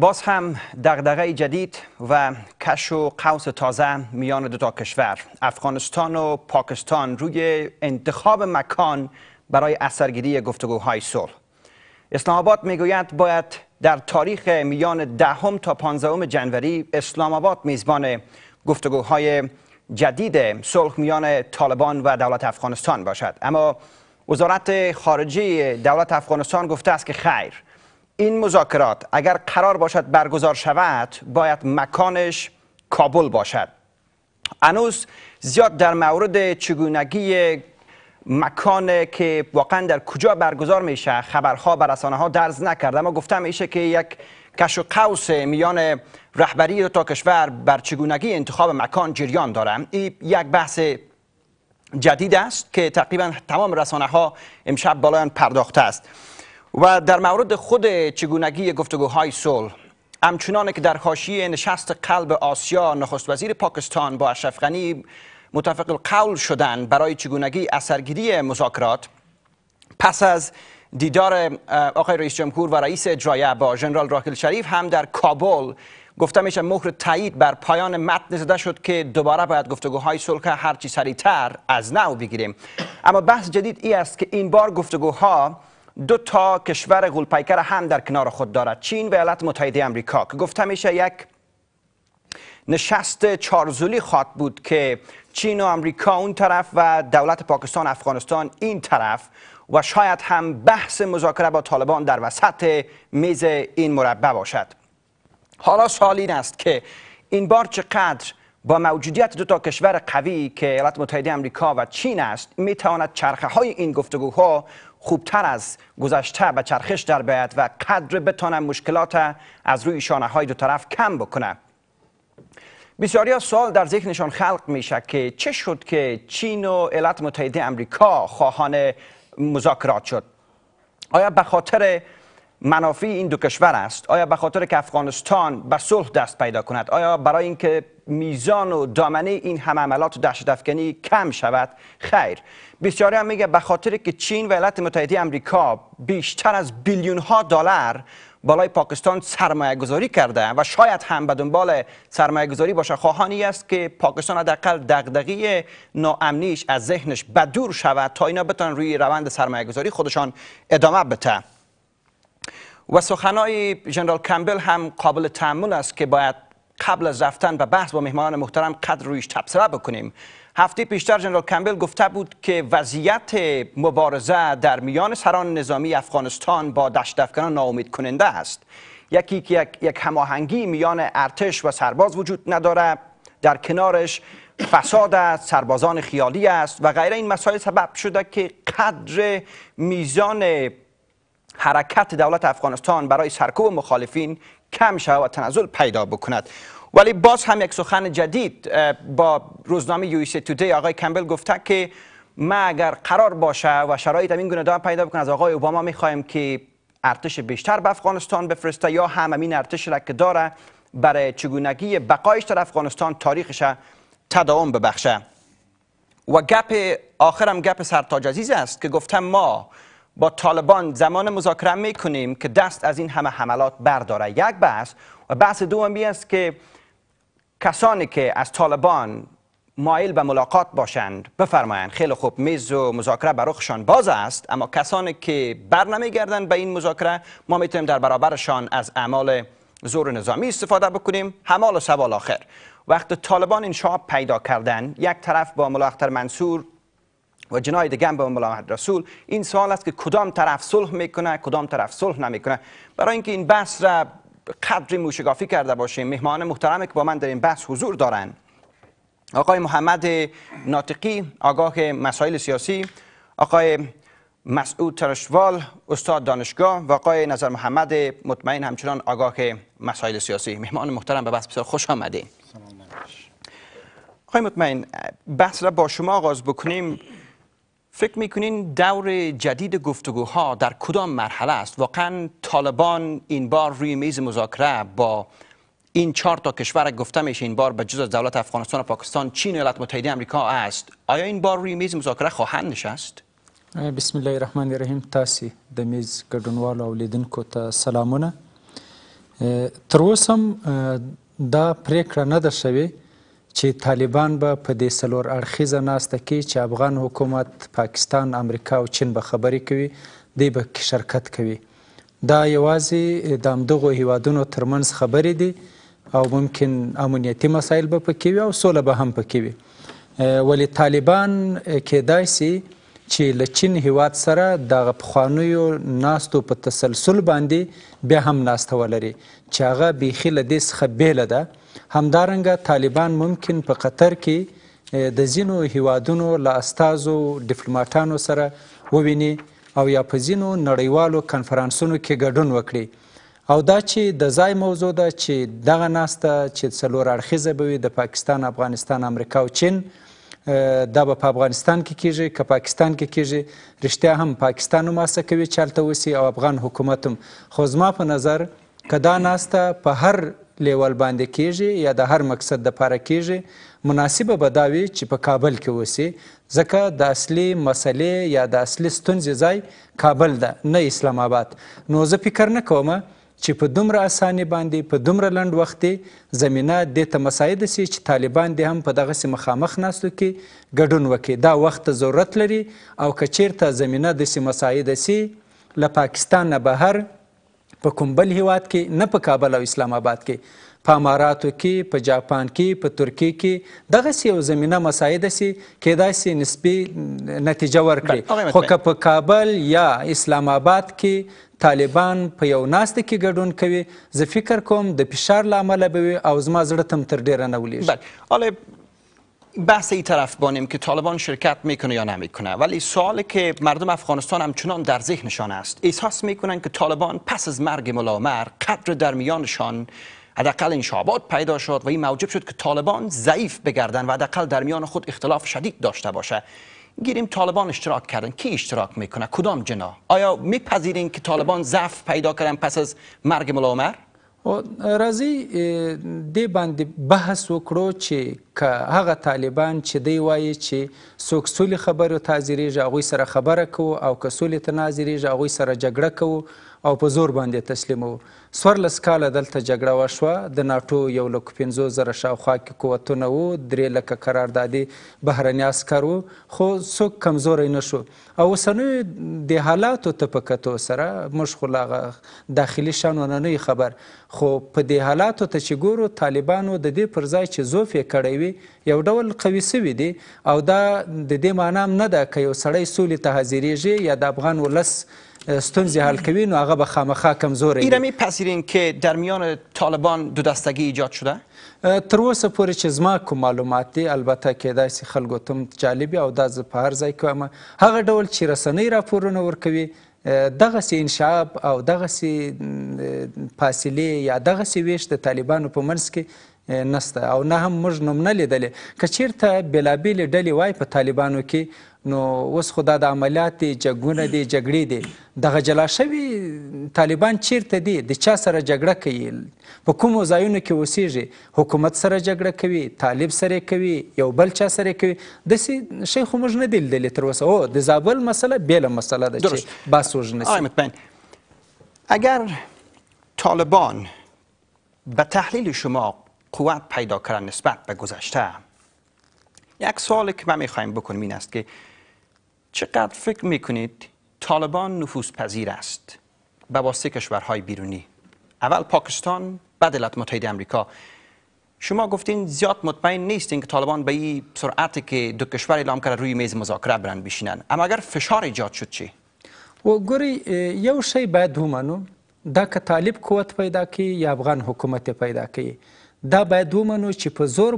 باز هم دغدغه جدید و کش و قوس تازه میان دو تا کشور افغانستان و پاکستان روی انتخاب مکان برای اثرگیری گفتگوهای صلح اسلام آباد میگوید باید در تاریخ میان دهم تا پانزدهم جنوری اسلام آباد میزبان گفتگوهای جدید صلح میان طالبان و دولت افغانستان باشد اما وزارت خارجه دولت افغانستان گفته است که خیر این مذاکرات اگر قرار باشد برگزار شود باید مکانش کابل باشد هنوز زیاد در مورد چگونگی مکان که واقعا در کجا برگزار میشه خبرها بر رسانه ها درز نکرد اما گفتم میشه که یک کش و قوس میان رهبری تا کشور بر چگونگی انتخاب مکان جریان دارم این یک بحث جدید است که تقریبا تمام رسانه ها امشب بالایان پرداخته است و در مورد خود چگونگی گفتگوهای صلح همچنان که در حاشیه نشست قلب آسیا نخست وزیر پاکستان با اشرف غنی متفق القول شدند برای چگونگی اثرگیری مذاکرات پس از دیدار آقای رئیس جمهور و رئیس اجرایه با ژنرال راکل شریف هم در کابل گفته میشه مهر تایید بر پایان متن زده شد که دوباره باید گفتگوهای صلح هرچی سریعتر از نو بگیریم اما بحث جدید ای است که این بار گفتگوها دو تا کشور غولپیکر هم در کنار خود دارد چین و ایالات متحده آمریکا که گفته میشه یک نشست چارزولی خواهد بود که چین و آمریکا اون طرف و دولت پاکستان افغانستان این طرف و شاید هم بحث مذاکره با طالبان در وسط میز این مربع باشد حالا سوال این است که این بار چقدر با موجودیت دو تا کشور قوی که ایالات متحده آمریکا و چین است می تواند چرخه های این گفتگوها خوبتر از گذشته به چرخش در بیاد و قدر بتانه مشکلات از روی شانه های دو طرف کم بکنه بسیاری از سوال در ذهنشان خلق میشه که چه شد که چین و ایالات متحده امریکا خواهان مذاکرات شد آیا به خاطر منافع این دو کشور است آیا به خاطر که افغانستان به صلح دست پیدا کند آیا برای اینکه میزان و دامنه این همه عملات دهشت کم شود خیر بسیاری هم میگه به خاطر که چین و ایالات متحده آمریکا بیشتر از بیلیون ها دلار بالای پاکستان سرمایه گذاری کرده و شاید هم به دنبال سرمایه گذاری باشه خواهانی است که پاکستان حداقل دغدغه ناامنیش از ذهنش بدور شود تا اینا بتونن روی روند سرمایه گذاری خودشان ادامه بده و سخنهای جنرال کمبل هم قابل تعمل است که باید قبل از رفتن به بحث با مهمان محترم قدر رویش تبصره بکنیم هفته پیشتر جنرال کمبل گفته بود که وضعیت مبارزه در میان سران نظامی افغانستان با افغانان ناامید کننده است یکی که یک, هماهنگی میان ارتش و سرباز وجود نداره در کنارش فساد است سربازان خیالی است و غیر این مسائل سبب شده که قدر میزان حرکت دولت افغانستان برای سرکوب مخالفین کم شود و تنزل پیدا بکند ولی باز هم یک سخن جدید با روزنامه یو سی دی آقای کمبل گفته که ما اگر قرار باشه و شرایط این گونه دوام پیدا بکنه از آقای اوباما میخوایم که ارتش بیشتر به افغانستان بفرسته یا هم همین ارتش را که داره برای چگونگی بقایش در افغانستان تاریخش تداوم ببخشه و گپ آخرم گپ سرتاج عزیز است که گفتم ما با طالبان زمان مذاکره می کنیم که دست از این همه حملات برداره یک بحث و بحث دوم است که کسانی که از طالبان مایل به ملاقات باشند بفرمایند خیلی خوب میز و مذاکره برخشان باز است اما کسانی که بر به این مذاکره ما میتونیم در برابرشان از اعمال زور نظامی استفاده بکنیم همال و سوال آخر وقت طالبان این شاب پیدا کردن یک طرف با ملاختر منصور و جنای دیگه به ملامت رسول این سوال است که کدام طرف صلح میکنه کدام طرف صلح نمیکنه برای اینکه این بحث را قدری موشگافی کرده باشیم مهمان محترمی که با من در این بحث حضور دارن آقای محمد ناطقی آگاه مسائل سیاسی آقای مسعود ترشوال استاد دانشگاه و آقای نظر محمد مطمئن همچنان آگاه مسائل سیاسی مهمان محترم به بحث بسیار خوش آمده آقای مطمئن بحث را با شما آغاز بکنیم فکر میکنین دور جدید گفتگوها در کدام مرحله است واقعا طالبان این بار روی میز مذاکره با این چهار تا کشور گفته میشه این بار به جز دولت افغانستان و پاکستان چین ایالات متحده آمریکا است آیا این بار روی میز مذاکره خواهند نشست بسم الله الرحمن الرحیم تاسی د میز ګډونوالو او لیدونکو ته سلامونه تر دا پریکړه نه چې طالبان به په دې سلور اړخیزه ناسته کې چې افغان حکومت پاکستان امریکا او چین به خبرې کوي دی به شرکت کوي دا یوازې د همدغو هیوادونو ترمنځ خبرې دي او ممکن امنیتي مسایل به پکې وي او سوله به هم پکې وي ولی طالبان کېدای سي چې له چین هیواد سره د پخوانیو ناستو په تسلسل باندې بیا هم ناسته ولري چې هغه بیخي له دې څخه بیله ده همدارنګه طالبان ممکن په قطر کې د ځینو هیوادونو له استازو ډیپلوماټانو سره وویني او یا په ځینو نړیوالو کنفرانسونو کې ګډون وکړي او دا چې د ځای موضوع ده چې دغه ناسته چې څلور اړخیزه به وي د پاکستان افغانستان امریکا او چین دا به په افغانستان کې کیږي که پاکستان کې کیږي رښتیا هم پاکستان ماسه کوي چې هلته وسي او افغان حکومت هم خو زما په نظر که دا ناسته په هر لیول باندې کیږي یا د هر مقصد دپاره کیږي مناسبه به دا وي چې په کابل کې وسي ځکه د اصلي مسلې یا د اصلي ستونزې ځای کابل ده نه اسلام آباد نو زه فکر نه کوم چې په دومره اسانه باندې په دومره لند وخت زمينه د ته مساعده سي چې طالبان د هم په دغه سي مخامخ ناستو کې ګډون وکړي دا وخت ضرورت لري او کچیرته زمينه د سي مساعده سي له پاکستان نه بهر په کوم بل هیواد کې نه په کابل او اسلام آباد کې په اماراتو کې په جاپان کې په ترکیه کې دغه سی یو زمينه مساعده سي کېدای سي نسبي نتیجه ورکړي خو که په کابل یا اسلام آباد کې طالبان په یو ناسته کې ګډون کوي زه فکر کوم د فشار لامل به او زما زړه تم تر ډیره نه ولیږي بحث ای طرف بانیم که طالبان شرکت میکنه یا نمیکنه ولی سوال که مردم افغانستان همچنان در ذهنشان است احساس میکنن که طالبان پس از مرگ ملا عمر قدر در میانشان حداقل انشابات پیدا شد و این موجب شد که طالبان ضعیف بگردن و حداقل در میان خود اختلاف شدید داشته باشه گیریم طالبان اشتراک کردن کی اشتراک میکنه کدام جنا آیا میپذیرین که طالبان ضعف پیدا کردن پس از مرگ ملا عمر رازی د باندې بحث وکړو چې هغه طالبان چې دی وایي چې څوک سولې خبرو تازیریږي هغوی سره خبره کوو او که سولې ته نازیریږي هغوی سره جګړه کوو او په زور باندې تسلیمو سوارلس کاله دلته جګړه وشوه د ناټو یو لکه پنځو زره شاوخوا کې قوتونه وو درې لکه قراردادي بهرني عسکر وو خو څوک کمزوری نه شو او اوسنیو د حالاتو ته په کتو سره موږ خو لا داخلي شانونه نه خبر خو په دې حالاتو ته چې ګورو طالبانو د دې پر ځای چې زوف یې کړی وي یو ډول قوي سوي دي او دا د دې معنام نه ده که یو سړی سولې ته حاضرېږي یا د افغان ولس ستونزی حل کوي نو هغه به خامخا کمزور ای می پذیرین که در میان طالبان دو دستگی ایجاد شده تر اوسه پورې چې زما کوم معلومات دي البته کېدای سي خلکو ته جالب او دا زه په هر ځای کوم هغه ډول چې رسنۍ راپورونه ورکوي دغه سي انشعاب او دغه سي فاصله یا دغه سي ویش د طالبانو په منځ کې نسته او نه هم موږ نوم نه لیدلې که چیرته بېلابېلې ډلې وای په طالبانو کې نو اوس خو دا د عملیات دی جګونه دی جګړې دی دغه جلا شوي طالبان چیرته دي د چا سره جګړه کوي په کومو ځایونو کې اوسیږي حکومت سره جګړه کوي طالب سره کوي یو بل چا سره کوي داسې شی خو موږ نه دی لیدلی تر اوسه او د زابل مسله بېله مسله ده چې بحث وژنه اگر طالبان به تحلیل شما قوت پیدا کردن نسبت به گذشته یک سوالی که من میخوایم بکنم این است که چقدر فکر میکنید طالبان نفوذ پذیر است با سه کشورهای بیرونی اول پاکستان بعد ایالات متحده امریکا شما گفتین زیاد مطمئن نیستین که طالبان به این سرعت که دو کشور اعلام کرده روی میز مذاکره برند بشینن اما اگر فشار ایجاد شد چی و ګوري یو شی باید دا که طالب قوت پیدا کی؟ یا افغان حکومت پیدا کی؟ دا باید همانو چی په زور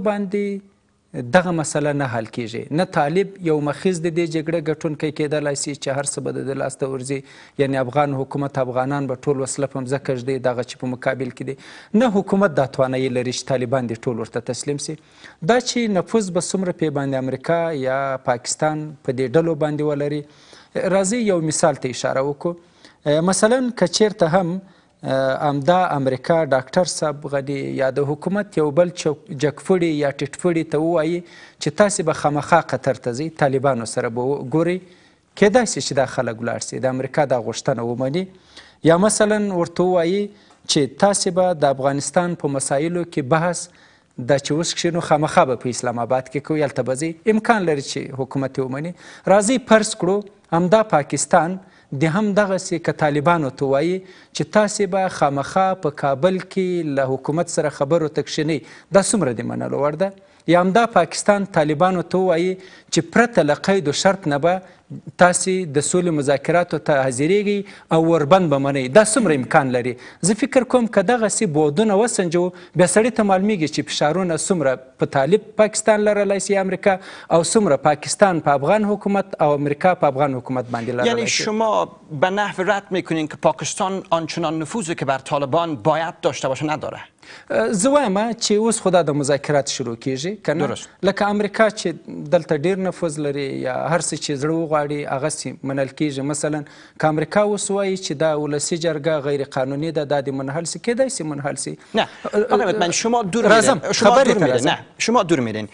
دغه مسله نه حل کیږي نه طالب یو مخیز د دې جګړه ګټونکی کېدلای سي چې هر څه به د لاسته ورځي یعنی افغان حکومت افغانان به ټول وسله په مځکه ږدي دغه چې په مقابل کې دی نه حکومت دا توانایي لري چې طالبان دې ټول ورته تسلیم سي دا چې نفوذ به څومره پې باندې امریکا یا پاکستان په دې ډلو باندې ولري راځي یو مثال ته اشاره وکړو مثلا که چیرته هم امدا امریکا ډاکټر صاحب غدي یا د حکومت یو بل جکفړي یا ټټفړي ته وایي چې تاسو به خامخا قطر ته ځئ طالبانو سره به ګوري کېدای شي چې دا خلک ولاړ سي د امریکا دا غوښتنه ومني یا مثلا ورته وایي چې تاسو به د افغانستان په مسایلو کې بحث دا چې اوس کښې نو خامخا به په اسلام آباد کې کوئ هلته به امکان لري چې حکومت یې ومني راځئ پرس کړو همدا پاکستان د هم دغه سي ک طالبانو ته وایي چې تاسو به خامخا په کابل کې له حکومت سره خبرو تکشنی دا څومره د منلو ورده یا هم دا پاکستان طالبانو ته وایي چې پرته له قید او شرط نه به تاسې د سولې مذاکراتو ته حاضرېږئ او وربند به منئ دا څومره امکان لري زه فکر کوم که دغسې بودونه وسنجو بیا سړي ته معلومیږي چې فشارونه څومره په طالب پاکستان لرلی سي امریکا او څومره پاکستان په پا افغان حکومت او امریکا په افغان حکومت باندې لرلی یعنی شما به نحو رد میکنین که پاکستان آنچنان نفوذی که بر طالبان باید داشته باشه نداره زه وایم چې اوس خدا د مذاکرات شروع کیږي کنه لکه امریکا چې دلته ډیر نفوذ لري یا هر څه چې زړه غواړي هغه منل کیږي مثلا که امریکا اوس وایي چې دا ولسي جرګه غیر قانوني ده دا د منحل سي کېدای سي منحل سي نه من شما دور میرین شما دور میرین نه شما دور میرین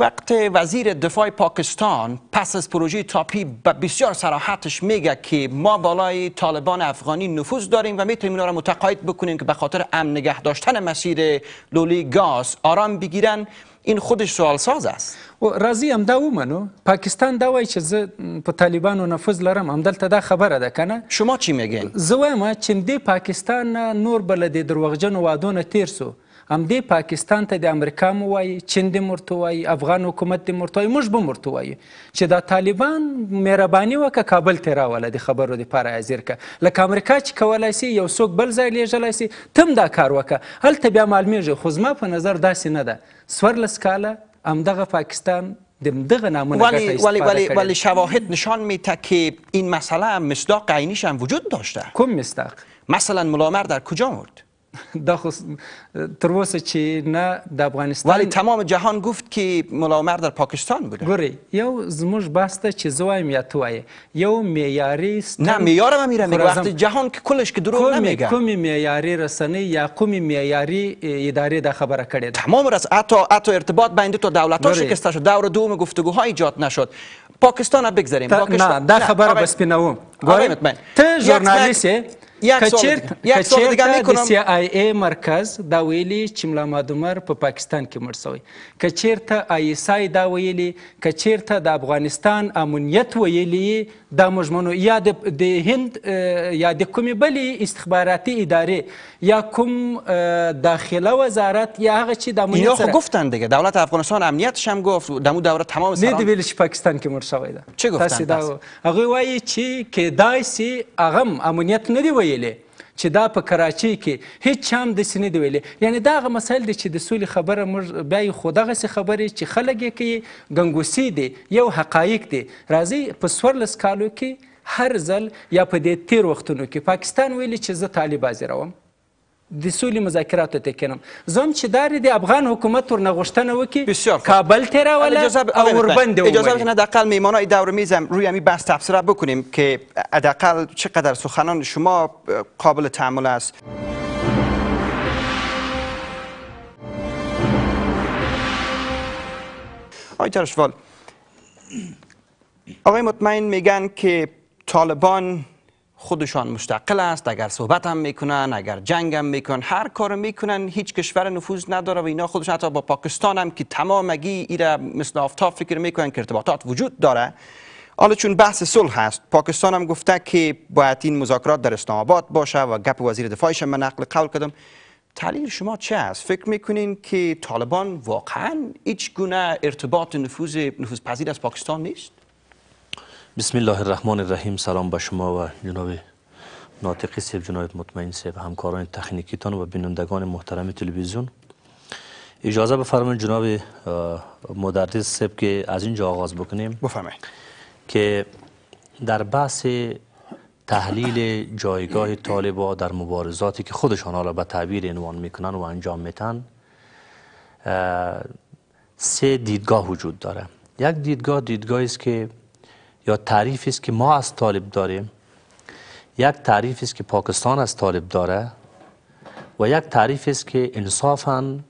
وقت وزیر دفاع پاکستان پس از پروژه تاپی بسیار سراحتش میگه که ما بالای طالبان افغانی نفوذ داریم و میتونیم اینا را متقاعد بکنیم که به خاطر امن نگه داشتن مسیر لولی گاز آرام بگیرن این خودش سوال ساز است راځي همدا ومنو پاکستان دا وایي چې زه په طالبانو نفوذ لرم همدلته دا خبره ده کنه شما چی میگین زه وایم چې د پاکستان نور بل د دروغجنو وادونه تیر سو همدې پاکستان ته د امریکا مو وایي چین دې مرته وایي افغان حکومت دې مرته وایي موږ به مرته وایي چې دا طالبان مهرباني وکړه کابل ته راوله د خبرو دپاره حاضر کړه لکه امریکا چې کولی سي یو څوک بل ځای لیږلی سي ته هم دا کار وکړه هلته بیا معلومیږي خو زما په نظر داسې نه ده څوارلس کاله دغه پاکستان دمدغه نامونه ولی ولی ولی, ولی شواهد نشان میده که این مسئله مصداق عینیش هم وجود داشته کم مصداق مثلا ملامر در کجا مرد دا خو تر اوسه چې نه د افغانستان ولی تمام جهان گفت که ملاعمر در پاکستان بوده گوری یو زموج بسته چه زوایم یا توای یو معیاری است نه معیارم میره میگه وقتی جهان که کلش که دروغ نمیگه کوم معیاری رسنه یا کوم معیاری اداره د خبره کړي تمام رس حتی حتی ارتباط بین دو دولت ها شکسته شد دور دوم گفتگوها ایجاد نشد پاکستان بگذاریم نه دا خبره بس پینوم گوری مطمئن تو ژورنالیستی یک سوال یک سوال دیگه میکنم سی آی ای مرکز دا ویلی چې ملا مادمر په پاکستان کې مړ شوی کچیرته آی اس آی دا ویلی کچیرته د افغانستان امنیت ویلی د مجمنو یا د هند یا د کومې بلې استخباراتي ادارې یا کوم داخله وزارت یا هغه چې د امنیت اینا گفتن دیگه دولت افغانستان امنیتش هم گفت دمو دوره تمام سلام نه دی ویل چې پاکستان کې مړ شوی ده چی گفتن هغه وایي چې کدای سي هغه امنیت نه دی ویلی ویلې چې دا په کراچۍ کې هیڅ هم داسې نه دی ویلې یعنی دا هغه مسایل دي چې د سولې خبره موږ بیا یې خو دغسې خبرې چې خلک یې کوي ګنګوسي دي یو حقایق دي راځئ په څوارلس کالو کې هر ځل یا په دې تیر وختونو کې پاکستان ویلي چې زه طالب ازیروم د سولې مذاکراتو ته کینم زم چې دار د افغان حکومت ورنه نغښتنه وکي کابل تراوله او اوربند اجازه اقل حداقل ای دور میزم روی امی بس تفسیر بکنیم که ادقل چقدر سخنان شما قابل تعامل است آی ترشوال آقای مطمئن میگن که طالبان خودشان مستقل است اگر صحبت هم میکنن اگر جنگ هم میکنن هر کار میکنن هیچ کشور نفوذ نداره و اینا خودشان حتی با پاکستان هم که تمامگی ایره مثل آفتاب فکر میکنن که ارتباطات وجود داره حالا چون بحث صلح هست پاکستان هم گفته که باید این مذاکرات در اسلام آباد باشه و گپ وزیر دفاعش من نقل قول کردم تحلیل شما چه است فکر میکنین که طالبان واقعا هیچ گونه ارتباط نفوذ نفوذ پذیر از پاکستان نیست بسم الله الرحمن الرحیم سلام به شما و جناب ناطقی سیب جناب مطمئن سیب همکاران تخنیکیتان و بینندگان محترم تلویزیون اجازه بفرمایید جناب مدرس سیب که از اینجا آغاز بکنیم بفرمایید که در بحث تحلیل جایگاه طالبا در مبارزاتی که خودشان حالا به تعبیر عنوان میکنن و انجام میتن سه دیدگاه وجود داره یک دیدگاه دیدگاهی است که یا تعریفی است که ما از طالب داریم یک تعریفی است که پاکستان از طالب داره و یک تعریفی است که انصافا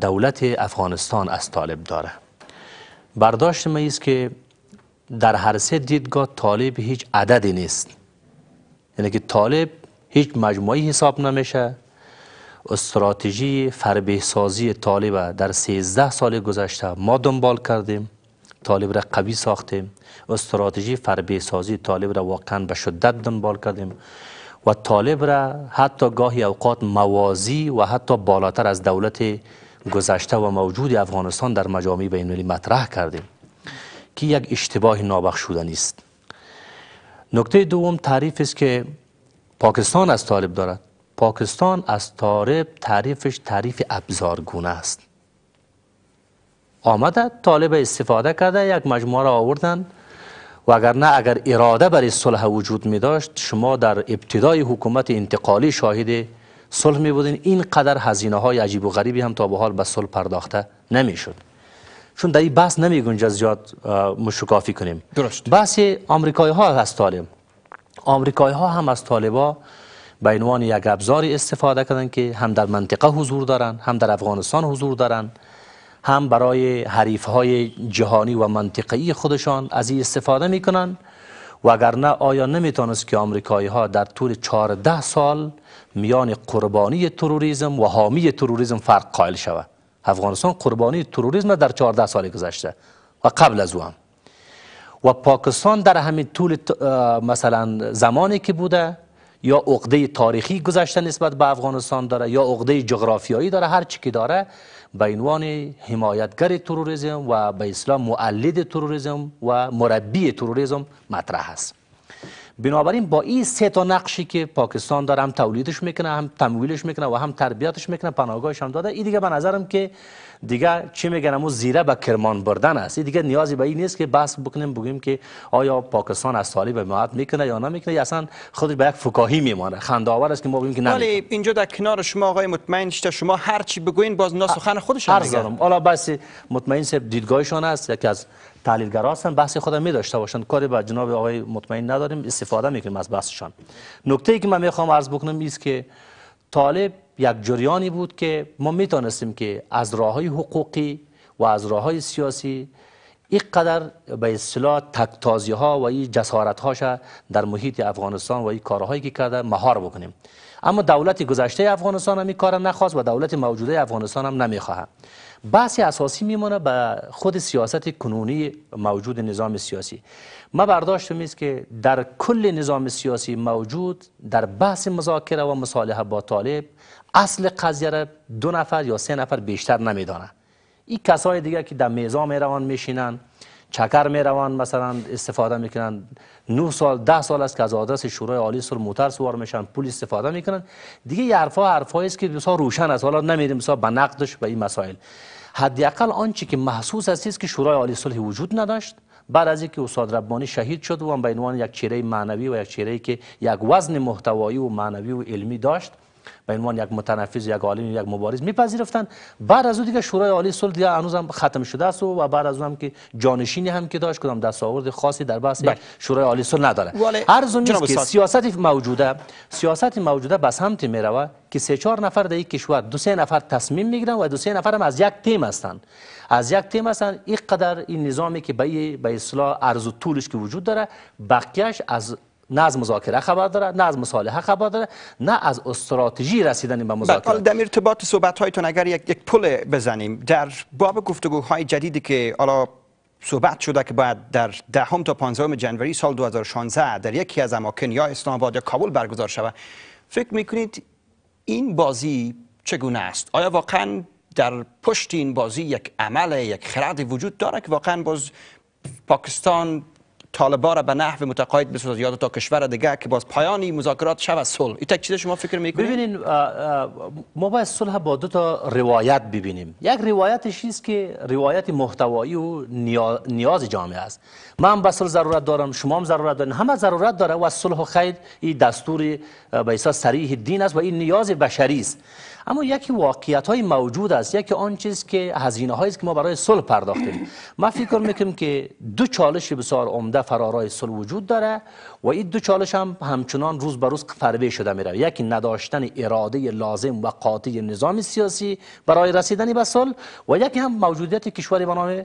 دولت افغانستان از طالب داره برداشت ما است که در هر سه دیدگاه طالب هیچ عددی نیست یعنی که طالب هیچ مجموعی حساب نمیشه استراتژی فربهسازی طالب در 13 سال گذشته ما دنبال کردیم طالب را قوی ساختیم استراتژی فربه سازی طالب را واقعا به شدت دنبال کردیم و طالب را حتی گاهی اوقات موازی و حتی بالاتر از دولت گذشته و موجود افغانستان در مجامع بین‌المللی مطرح کردیم که یک اشتباه نابخشودنی است نکته دوم تعریف است که پاکستان از طالب دارد پاکستان از طالب تعریفش تعریف ابزارگونه است آمده طالب استفاده کرده یک مجموعه را آوردن و اگر نه اگر اراده برای صلح وجود می داشت شما در ابتدای حکومت انتقالی شاهد صلح می بودین اینقدر هزینه های عجیب و غریبی هم تا به حال به صلح پرداخته نمی شد چون در این بحث نمی زیاد مشکافی کنیم درست بحث آمریکایی ها از طالب آمریکایی ها هم از طالبا به عنوان یک ابزاری استفاده کردن که هم در منطقه حضور دارن هم در افغانستان حضور دارن هم برای حریف های جهانی و منطقی خودشان از این استفاده میکنند نه آیا نمیتونست که آمریکایی ها در طول 14 سال میان قربانی تروریزم و حامی تروریزم فرق قائل شود افغانستان قربانی تروریسم در 14 سال گذشته و قبل از او هم و پاکستان در همین طول مثلا زمانی که بوده یا عقده تاریخی گذشته نسبت به افغانستان داره یا عقده جغرافیایی داره هر چی که داره به عنوان حمایتگر تروریسم و به اسلام معلد تروریسم و مربی تروریسم مطرح است بنابراین با این سه تا نقشی که پاکستان داره هم تولیدش میکنه هم تمویلش میکنه و هم تربیتش میکنه پناهگاهش هم داده این دیگه به نظرم که دیگه چی میگن امو زیره به کرمان بردن است دیگه نیازی به این نیست که بحث بکنیم بگیم که آیا پاکستان از طالب حمایت میکنه یا نمیکنه یا اصلا خودش به یک فکاهی میمانه خنداور است که ما بگیم که ولی اینجا در کنار شما آقای مطمئن شده شما هر چی بگوین باز ناسخن سخن خودشان حالا بس مطمئن سب دیدگاهشان است یکی از تحلیلگرا هستن بحث خود می داشته باشن کاری با جناب آقای مطمئن نداریم استفاده میکنیم از بحثشان نکته ای که من میخوام عرض بکنم است که طالب یک جریانی بود که ما میتونستیم که از راه های حقوقی و از راه های سیاسی اینقدر به اصطلاح تکتازی ها و این جسارت هاش در محیط افغانستان و این کارهایی که کرده مهار بکنیم اما دولت گذشته افغانستان هم این کار نخواست و دولت موجوده افغانستان هم نمیخواهد بحث اساسی میمونه به خود سیاست کنونی موجود نظام سیاسی ما برداشت است که در کل نظام سیاسی موجود در بحث مذاکره و مصالحه با طالب اصل قضیه را دو نفر یا سه نفر بیشتر نمیدانند این کسای دیگه که در میزا می روان میشینن چکر می روان مثلا استفاده میکنن 9 سال ده سال است که از آدرس شورای عالی سر موتر سوار میشن پول استفاده میکنن دیگه این حرفا حرفایی است که بسیار روشن است حالا نمیریم مثلا به نقدش به این مسائل حداقل آنچه که محسوس است که شورای عالی صلح وجود نداشت بعد از اینکه استاد ربانی شهید شد و به عنوان یک چهره معنوی و یک چهره که یک وزن محتوایی و معنوی و علمی داشت به عنوان یک متنفذ یک عالم یک مبارز میپذیرفتن بعد از اون دیگه شورای عالی صلح دیگه هنوز هم ختم شده است و بعد از اون هم که جانشینی هم که داشت کدام دستاورد خاصی در بحث بله. شورای عالی صلح نداره هر نیست که سیاست موجوده سیاست موجوده بس سمت میروه که سه چهار نفر در یک کشور دو سه نفر تصمیم میگیرن و دو سه نفر هم از یک تیم هستند از یک تیم هستند اینقدر این نظامی که به به اصطلاح عرض و طولش که وجود داره بقیاش از نه از مذاکره خبر داره نه از مصالحه خبر داره نه از استراتژی رسیدن به بله، مذاکره در ارتباط صحبت هایتون اگر یک, یک پل بزنیم در باب گفتگوهای جدیدی که حالا صحبت شده که باید در دهم تا 15 جنوری سال 2016 در یکی از اماکن یا اسلام آباد یا کابل برگزار شود فکر میکنید این بازی چگونه است آیا واقعا در پشت این بازی یک عمل یک خرد وجود داره که واقعا باز پاکستان طالبا را به نحو متقاعد بسازد یا تا کشور دیگه که باز پایانی مذاکرات شود صلح این شما فکر میکنید ببینین ما باید صلح با دو تا روایت ببینیم یک روایت است که روایت محتوایی و نیاز جامعه است من به صلح ضرورت دارم شما هم ضرورت دارین همه ضرورت داره و صلح و خیر این دستور به اساس صریح دین است و این نیاز بشری است اما یکی واقعیت های موجود است یکی آن چیز که هزینه هایی که ما برای صلح پرداختیم ما فکر میکنیم که دو چالش بسیار عمده فرارای صلح وجود داره و این دو چالش هم همچنان روز به روز فربه شده میره یکی نداشتن اراده لازم و قاطع نظام سیاسی برای رسیدن به صلح و یکی هم موجودیت کشوری به نام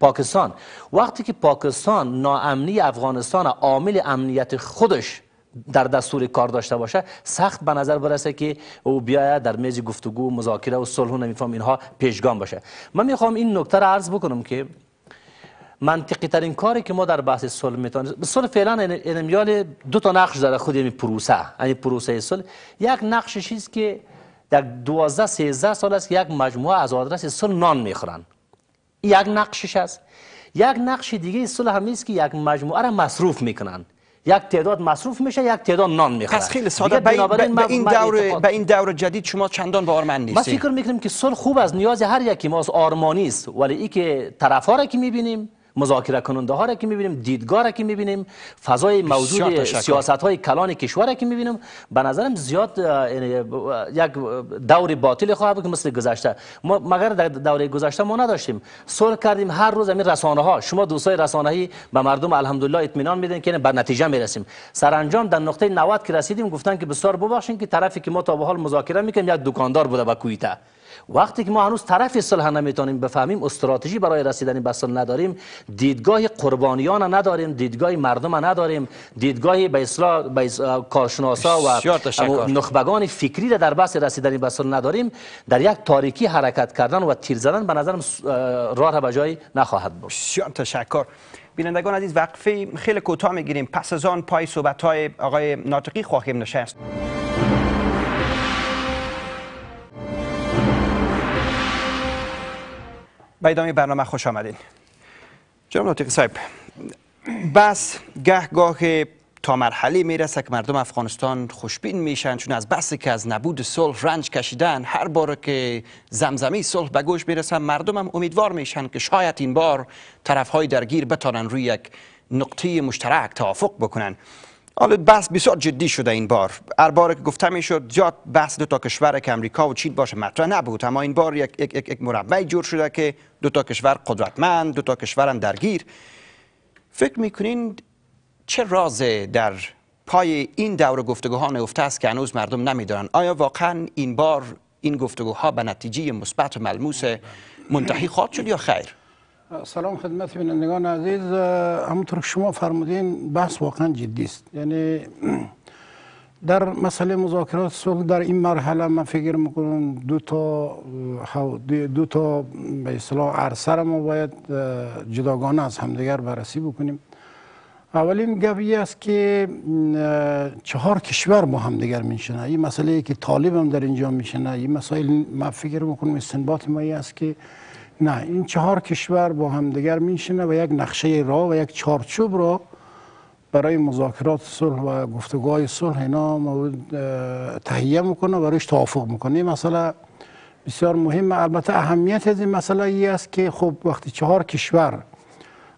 پاکستان وقتی که پاکستان ناامنی افغانستان عامل امنیت خودش در دستور کار داشته باشه سخت به نظر برسه که او بیاید در میز گفتگو مذاکره و صلح نمیفهم اینها پیشگام باشه من میخوام این نکته را عرض بکنم که منطقی ترین کاری که ما در بحث صلح میتونیم صلح فعلا انمیال دو تا نقش داره خود این یعنی پروسه یعنی پروسه صلح یک نقشش است که در 12 13 سال است یک مجموعه از آدرس صلح نان میخورن یک نقشش است یک نقش دیگه صلح هم است که یک مجموعه را مصروف میکنن یک تعداد مصروف میشه یک تعداد نان میخوره پس خیلی ساده به این, به این دور این دور جدید شما چندان آرمان نیستید ما فکر میکنیم که صلح خوب از نیاز هر یکی ما از آرمانی است ولی ای که طرفا را که میبینیم مذاکره کننده ها را که میبینیم دیدگاه را که میبینیم فضای موجود سیاست های کلان کشور را که میبینیم به نظرم زیاد یعنی، یک دور باطل خواهد بود که مثل گذشته ما مگر در دوره گذشته ما نداشتیم سر کردیم هر روز همین رسانه ها شما دوستای رسانه ای به مردم الحمدلله اطمینان میدین که به نتیجه میرسیم سرانجام در نقطه 90 که رسیدیم گفتن که بسیار ببخشید که طرفی که ما تا به حال مذاکره میکنیم یک دکاندار بوده با کویته وقتی که ما هنوز طرف صلح نمیتونیم بفهمیم استراتژی برای رسیدن به صلح نداریم دیدگاه قربانیان نداریم دیدگاه مردم نداریم دیدگاه به کارشناسا و نخبگان فکری را در بحث رسیدن به صلح نداریم در یک تاریکی حرکت کردن و تیر زدن به نظرم راه به جای نخواهد بود بسیار تشکر بینندگان عزیز وقفه خیلی کوتاه میگیریم پس از آن پای صحبت های آقای ناطقی خواهیم نشست به ادامه برنامه خوش آمدین جناب ناطق صاحب بس گاه تا مرحله میرسه که مردم افغانستان خوشبین میشن چون از بس که از نبود صلح رنج کشیدن هر بار که زمزمه صلح به گوش میرسه مردم هم امیدوار میشن که شاید این بار طرفهای درگیر بتانن روی یک نقطه مشترک توافق بکنن حالا بحث بسیار جدی شده این بار هر بار که گفته میشد زیاد بحث دو تا کشور که امریکا و چین باشه مطرح نبود اما این بار یک یک مربع جور شده که دو تا کشور قدرتمند دو تا کشور هم درگیر فکر میکنین چه راز در پای این دور گفتگوها نهفته است که هنوز مردم نمیدارن آیا واقعا این بار این گفتگوها به نتیجه مثبت و ملموس منتهی خواهد شد یا خیر سلام خدمت بینندگان عزیز همونطور که شما فرمودین بحث واقعا جدی است یعنی در مسئله مذاکرات صلح در این مرحله من فکر میکنم دو تا دو تا به اصطلاح عرصه ما باید جداگانه از همدیگر بررسی بکنیم اولین گویی است که چهار کشور با همدیگر دیگر میشنه این مسئله ای که طالب هم در اینجا میشنه این مسائل من فکر میکنم استنباط ما است که نه این چهار کشور با همدیگر میشینه و یک نقشه را و یک چارچوب را برای مذاکرات صلح و گفتگوهای صلح اینا تهیه میکنه و روش توافق میکنه این مسئله بسیار مهمه البته اهمیت از این مسئله ای است که خب وقتی چهار کشور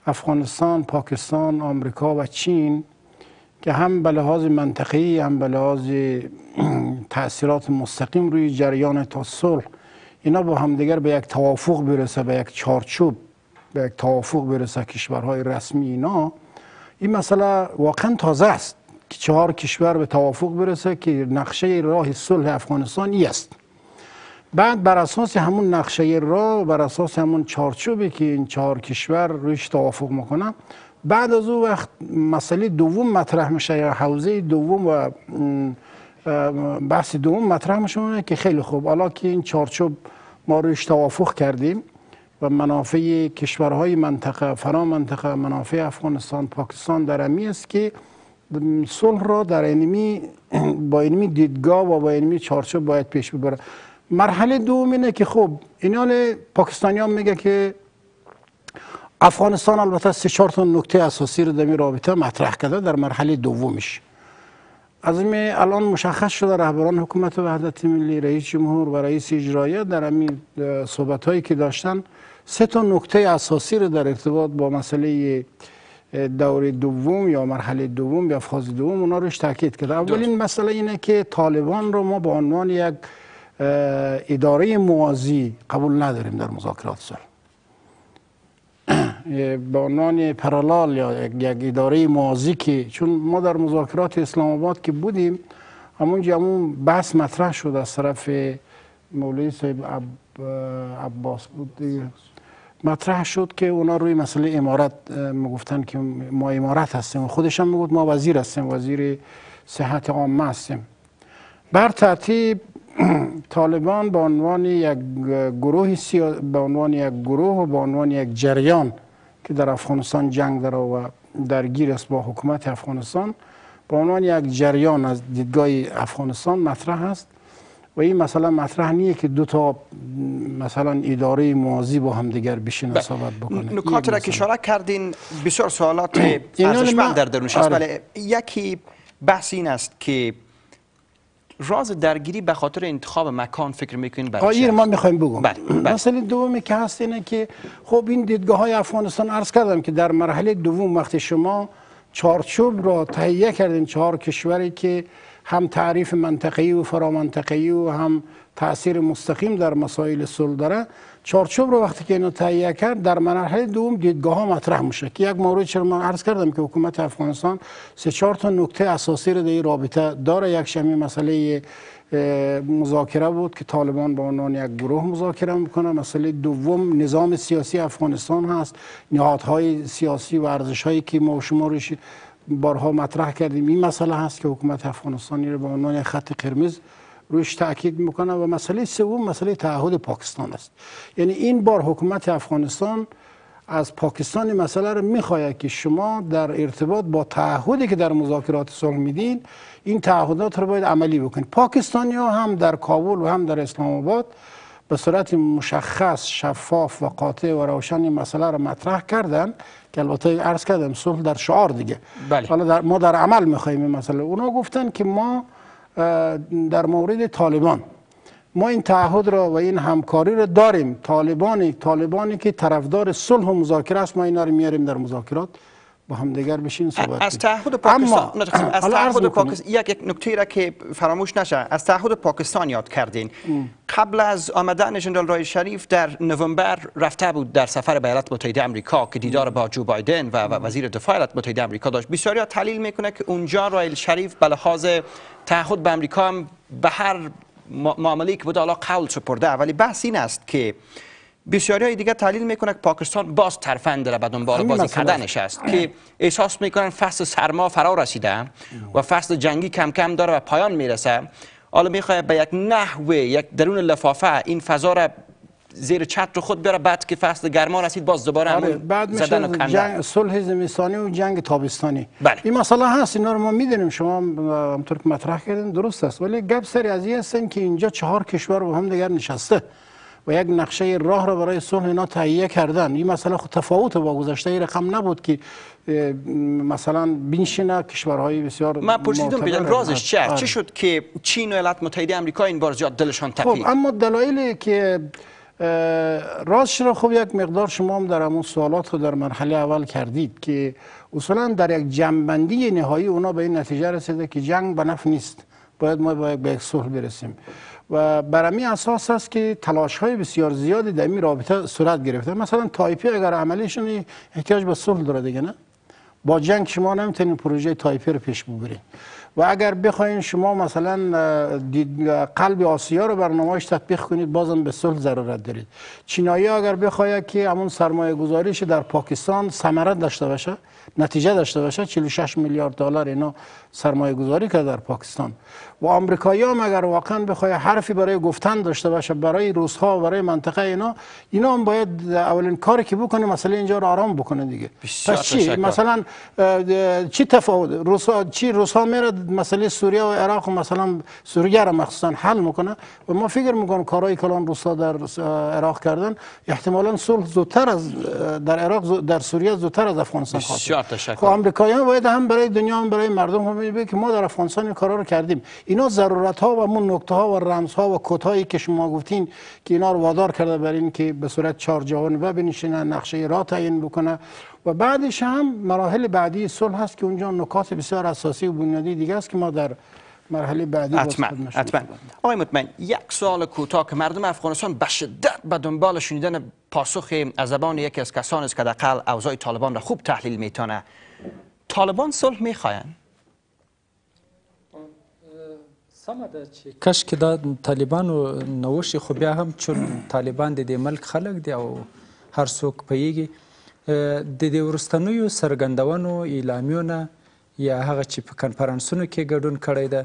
افغانستان، پاکستان، آمریکا و چین که هم به لحاظ منطقی هم به لحاظ تاثیرات مستقیم روی جریان تا صلح اینا با همدیگر به یک توافق برسه به یک چارچوب به یک توافق برسه کشورهای رسمی اینا این مسئله واقعا تازه است که چهار کشور به توافق برسه که نقشه راه صلح افغانستان ای است بعد بر اساس همون نقشه راه بر اساس همون چارچوبی که این چهار کشور روش توافق میکنن بعد از او وقت مسئله دوم مطرح میشه یا حوزه دوم و بحث دوم مطرح میشونه که خیلی خوب حالا که این چارچوب ما روش توافق کردیم و منافع کشورهای منطقه فرا منطقه منافع افغانستان پاکستان در امی است که صلح را در اینمی با اینمی دیدگاه و با اینمی چارچوب باید پیش ببره مرحله دوم اینه که خوب، اینال پاکستانی ها میگه که افغانستان البته سه چهار تا نکته اساسی رو در رابطه مطرح کرده در مرحله دومش از این الان مشخص شده رهبران حکومت وحدت ملی رئیس جمهور و رئیس اجرایه در همین صحبت هایی که داشتن سه تا نکته اساسی رو در ارتباط با مسئله دور دوم یا مرحله دوم یا فاز دوم اونا روش تاکید کرد اولین مسئله اینه که طالبان رو ما به عنوان یک اداره موازی قبول نداریم در مذاکرات به عنوان پرالال یا یک, اداره موازی که چون ما در مذاکرات اسلام آباد که بودیم همون همون بحث مطرح شد از طرف مولوی صاحب عب... عباس بود مطرح شد که اونا روی مسئله امارت میگفتن که ما امارت هستیم خودشان میگفت ما وزیر هستیم وزیر صحت عامه هستیم بر ترتیب طالبان به عنوان یک گروه سیاسی به عنوان یک گروه و به عنوان یک جریان که در افغانستان جنگ داره و درگیر است با حکومت افغانستان به عنوان یک جریان از دیدگاه افغانستان مطرح است و این مثلا مطرح نیه که دو تا مثلا اداره موازی با هم دیگر بشین بله. صحبت بکنه نکات را که اشاره کردین بسیار سوالات ارزشمند در درونش است آره. بله یکی بحث این است که راز درگیری به خاطر انتخاب مکان فکر میکنین برای ما میخوایم بگم بله، بله. مثلا دومی که هست اینه که خب این دیدگاه های افغانستان عرض کردم که در مرحله دوم وقت شما چارچوب را تهیه کردین چهار کشوری که هم تعریف منطقی و فرامنطقی و هم تاثیر مستقیم در مسائل صلح داره چارچوب رو وقتی که اینو تهیه کرد در مرحله دوم دیدگاه ها مطرح میشه که یک مورد چرا من عرض کردم که حکومت افغانستان سه چهار تا نکته اساسی رو در رابطه داره یک شمی مسئله مذاکره بود که طالبان با اونان یک گروه مذاکره میکنه مسئله دوم نظام سیاسی افغانستان هست نهادهای سیاسی و هایی که ما شما روش بارها مطرح کردیم این مسئله هست که حکومت افغانستانی رو به عنوان خط قرمز روش تاکید میکنه و مسئله سوم مسئله تعهد پاکستان است یعنی این بار حکومت افغانستان از پاکستان مسئله رو میخواید که شما در ارتباط با تعهدی که در مذاکرات صلح میدین این تعهدات رو باید عملی بکنید پاکستانی ها هم در کابل و هم در اسلام آباد به صورت مشخص شفاف و قاطع و روشن مسئله رو مطرح کردن که البته عرض کردم صلح در شعار دیگه بله. حالا ما در عمل میخواییم این مسئله اونا گفتن که ما در مورد طالبان ما این تعهد را و این همکاری را داریم طالبانی طالبانی که طرفدار صلح و مذاکره است ما اینا رو میاریم در مذاکرات با هم دیگر بشین صحبت از تعهد پاکستان پاکستان یک نکته را که فراموش نشه از تعهد پاکستان یاد کردین قبل از آمدن جنرال رای شریف در نوامبر رفته بود در سفر به ایالات متحده آمریکا که دیدار با جو بایدن و وزیر دفاع ایالات متحده آمریکا داشت بسیاری تحلیل میکنه که اونجا رایل شریف به لحاظ خود به امریکا هم به هر معاملی که بود حالا قول سپرده ولی بحث این است که بسیاری های دیگه تحلیل میکنه که پاکستان باز ترفند داره به دنبال بازی کردنش است که احساس میکنن فصل سرما فرا رسیده و فصل جنگی کم کم داره و پایان میرسه حالا میخواد به یک نحوه یک درون لفافه این فضا را زیر چتر خود بیاره بعد که فصل گرما رسید باز دوباره آره. بعد زدن و جنگ صلح زمستانی و جنگ تابستانی بله. این مسئله هست اینا رو ما میدونیم شما همطور که مطرح کردین درست است ولی گپ سری از این هستن که اینجا چهار کشور با هم دیگر نشسته و یک نقشه راه را برای صلح اینا تهیه کردن این مسئله خود تفاوت با گذشته رقم نبود که مثلا بینشینه کشورهای بسیار من پرسیدم بیدن رازش چه چی آره. شد که چین و ایالات متحده آمریکا این بار زیاد دلشان تپید خب اما دلایلی که راستش را خوب یک مقدار شما هم در همون سوالات رو در مرحله اول کردید که اصولا در یک جنبندی نهایی اونا به این نتیجه رسیده که جنگ به نفع نیست باید ما باید به یک صلح برسیم و برمی اساس است که تلاش های بسیار زیادی در این رابطه صورت گرفته مثلا تایپی اگر عملیشون احتیاج به صلح داره دیگه نه با جنگ شما نمیتونید پروژه تایپی رو پیش ببرید و اگر بخواین شما مثلا قلب آسیا رو بر نمایش تطبیق کنید بازم به صلح ضرورت دارید چینایی اگر بخواید که همون سرمایه گذاریش در پاکستان ثمره داشته باشه نتیجه داشته باشه 46 میلیارد دلار اینا سرمایه گذاری که در پاکستان و آمریکایی هم اگر واقعا بخواد حرفی برای گفتن داشته باشه برای روزها و برای منطقه اینا اینا هم باید اولین کاری که بکنه مسئله اینجا رو آرام بکنه دیگه پس چی مثلا چی تفاوت روسا چی روسا میره مسئله سوریه و عراق و مثلا سوریه رو مخصوصا حل میکنه و ما فکر میکنم کارهای کلان روسا در عراق کردن احتمالا صلح زودتر از در عراق در سوریه زودتر از افغانستان خواهد خب آمریکایی‌ها باید هم برای دنیا هم برای مردم هم که ما در افغانستان کارا رو کردیم اینا ضرورت ها و مون نکته ها و رمز ها و کد هایی که شما گفتین که اینا رو وادار کرده بر این که به صورت چار جوان و بنشینه نقشه را تعیین بکنه و بعدش هم مراحل بعدی صلح هست که اونجا نکات بسیار اساسی و بنیادی دیگه است که ما در مرحله بعدی حتما حتما آقای مطمئن یک سال کوتاه که مردم افغانستان به شدت به دنبال شنیدن پاسخ از زبان یکی از کسانی است که دقل اوضاع طالبان را خوب تحلیل میتونه طالبان صلح میخواین سمه ده چې کشکې دا طالبانو نوشي خو بیا هم چون طالبان د دې ملک خلک دی او هر څوک پیږي د دې ورستنیو سرګندونو اعلامیونه یا هغه چې په کنفرانسونو کې ګډون کړی ده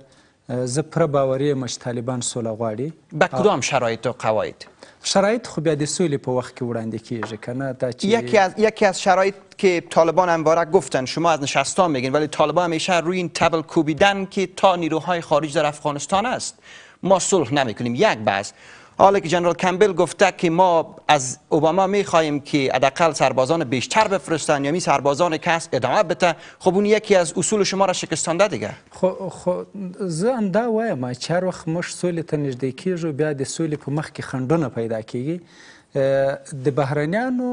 زه پره باوري یم چې طالبان سوله غواړي به کدام شرایط و قواعد شرایط خو بیا د سولې په وخت کې وړاندې کیږي کنه دا چې یکی از یکی از شرایط که طالبان انبارک گفتن شما از نشستان میگین ولی طالبان همیشه روی این تبل کوبیدن که تا نیروهای خارج در افغانستان است ما صلح نمیکنیم یک بحث حالا که جنرال کمبل گفته که ما از اوباما می خواهیم که حداقل سربازان بیشتر بفرستن یا می سربازان کس ادامه بده خب اون یکی از اصول شما را شکستانده دیگه خو خو زه انده وایم چې هر وخت موږ سولې ته نږدې کیږو بیا د سولې په مخ کې خنډونه پیدا کیږي د بهرنیانو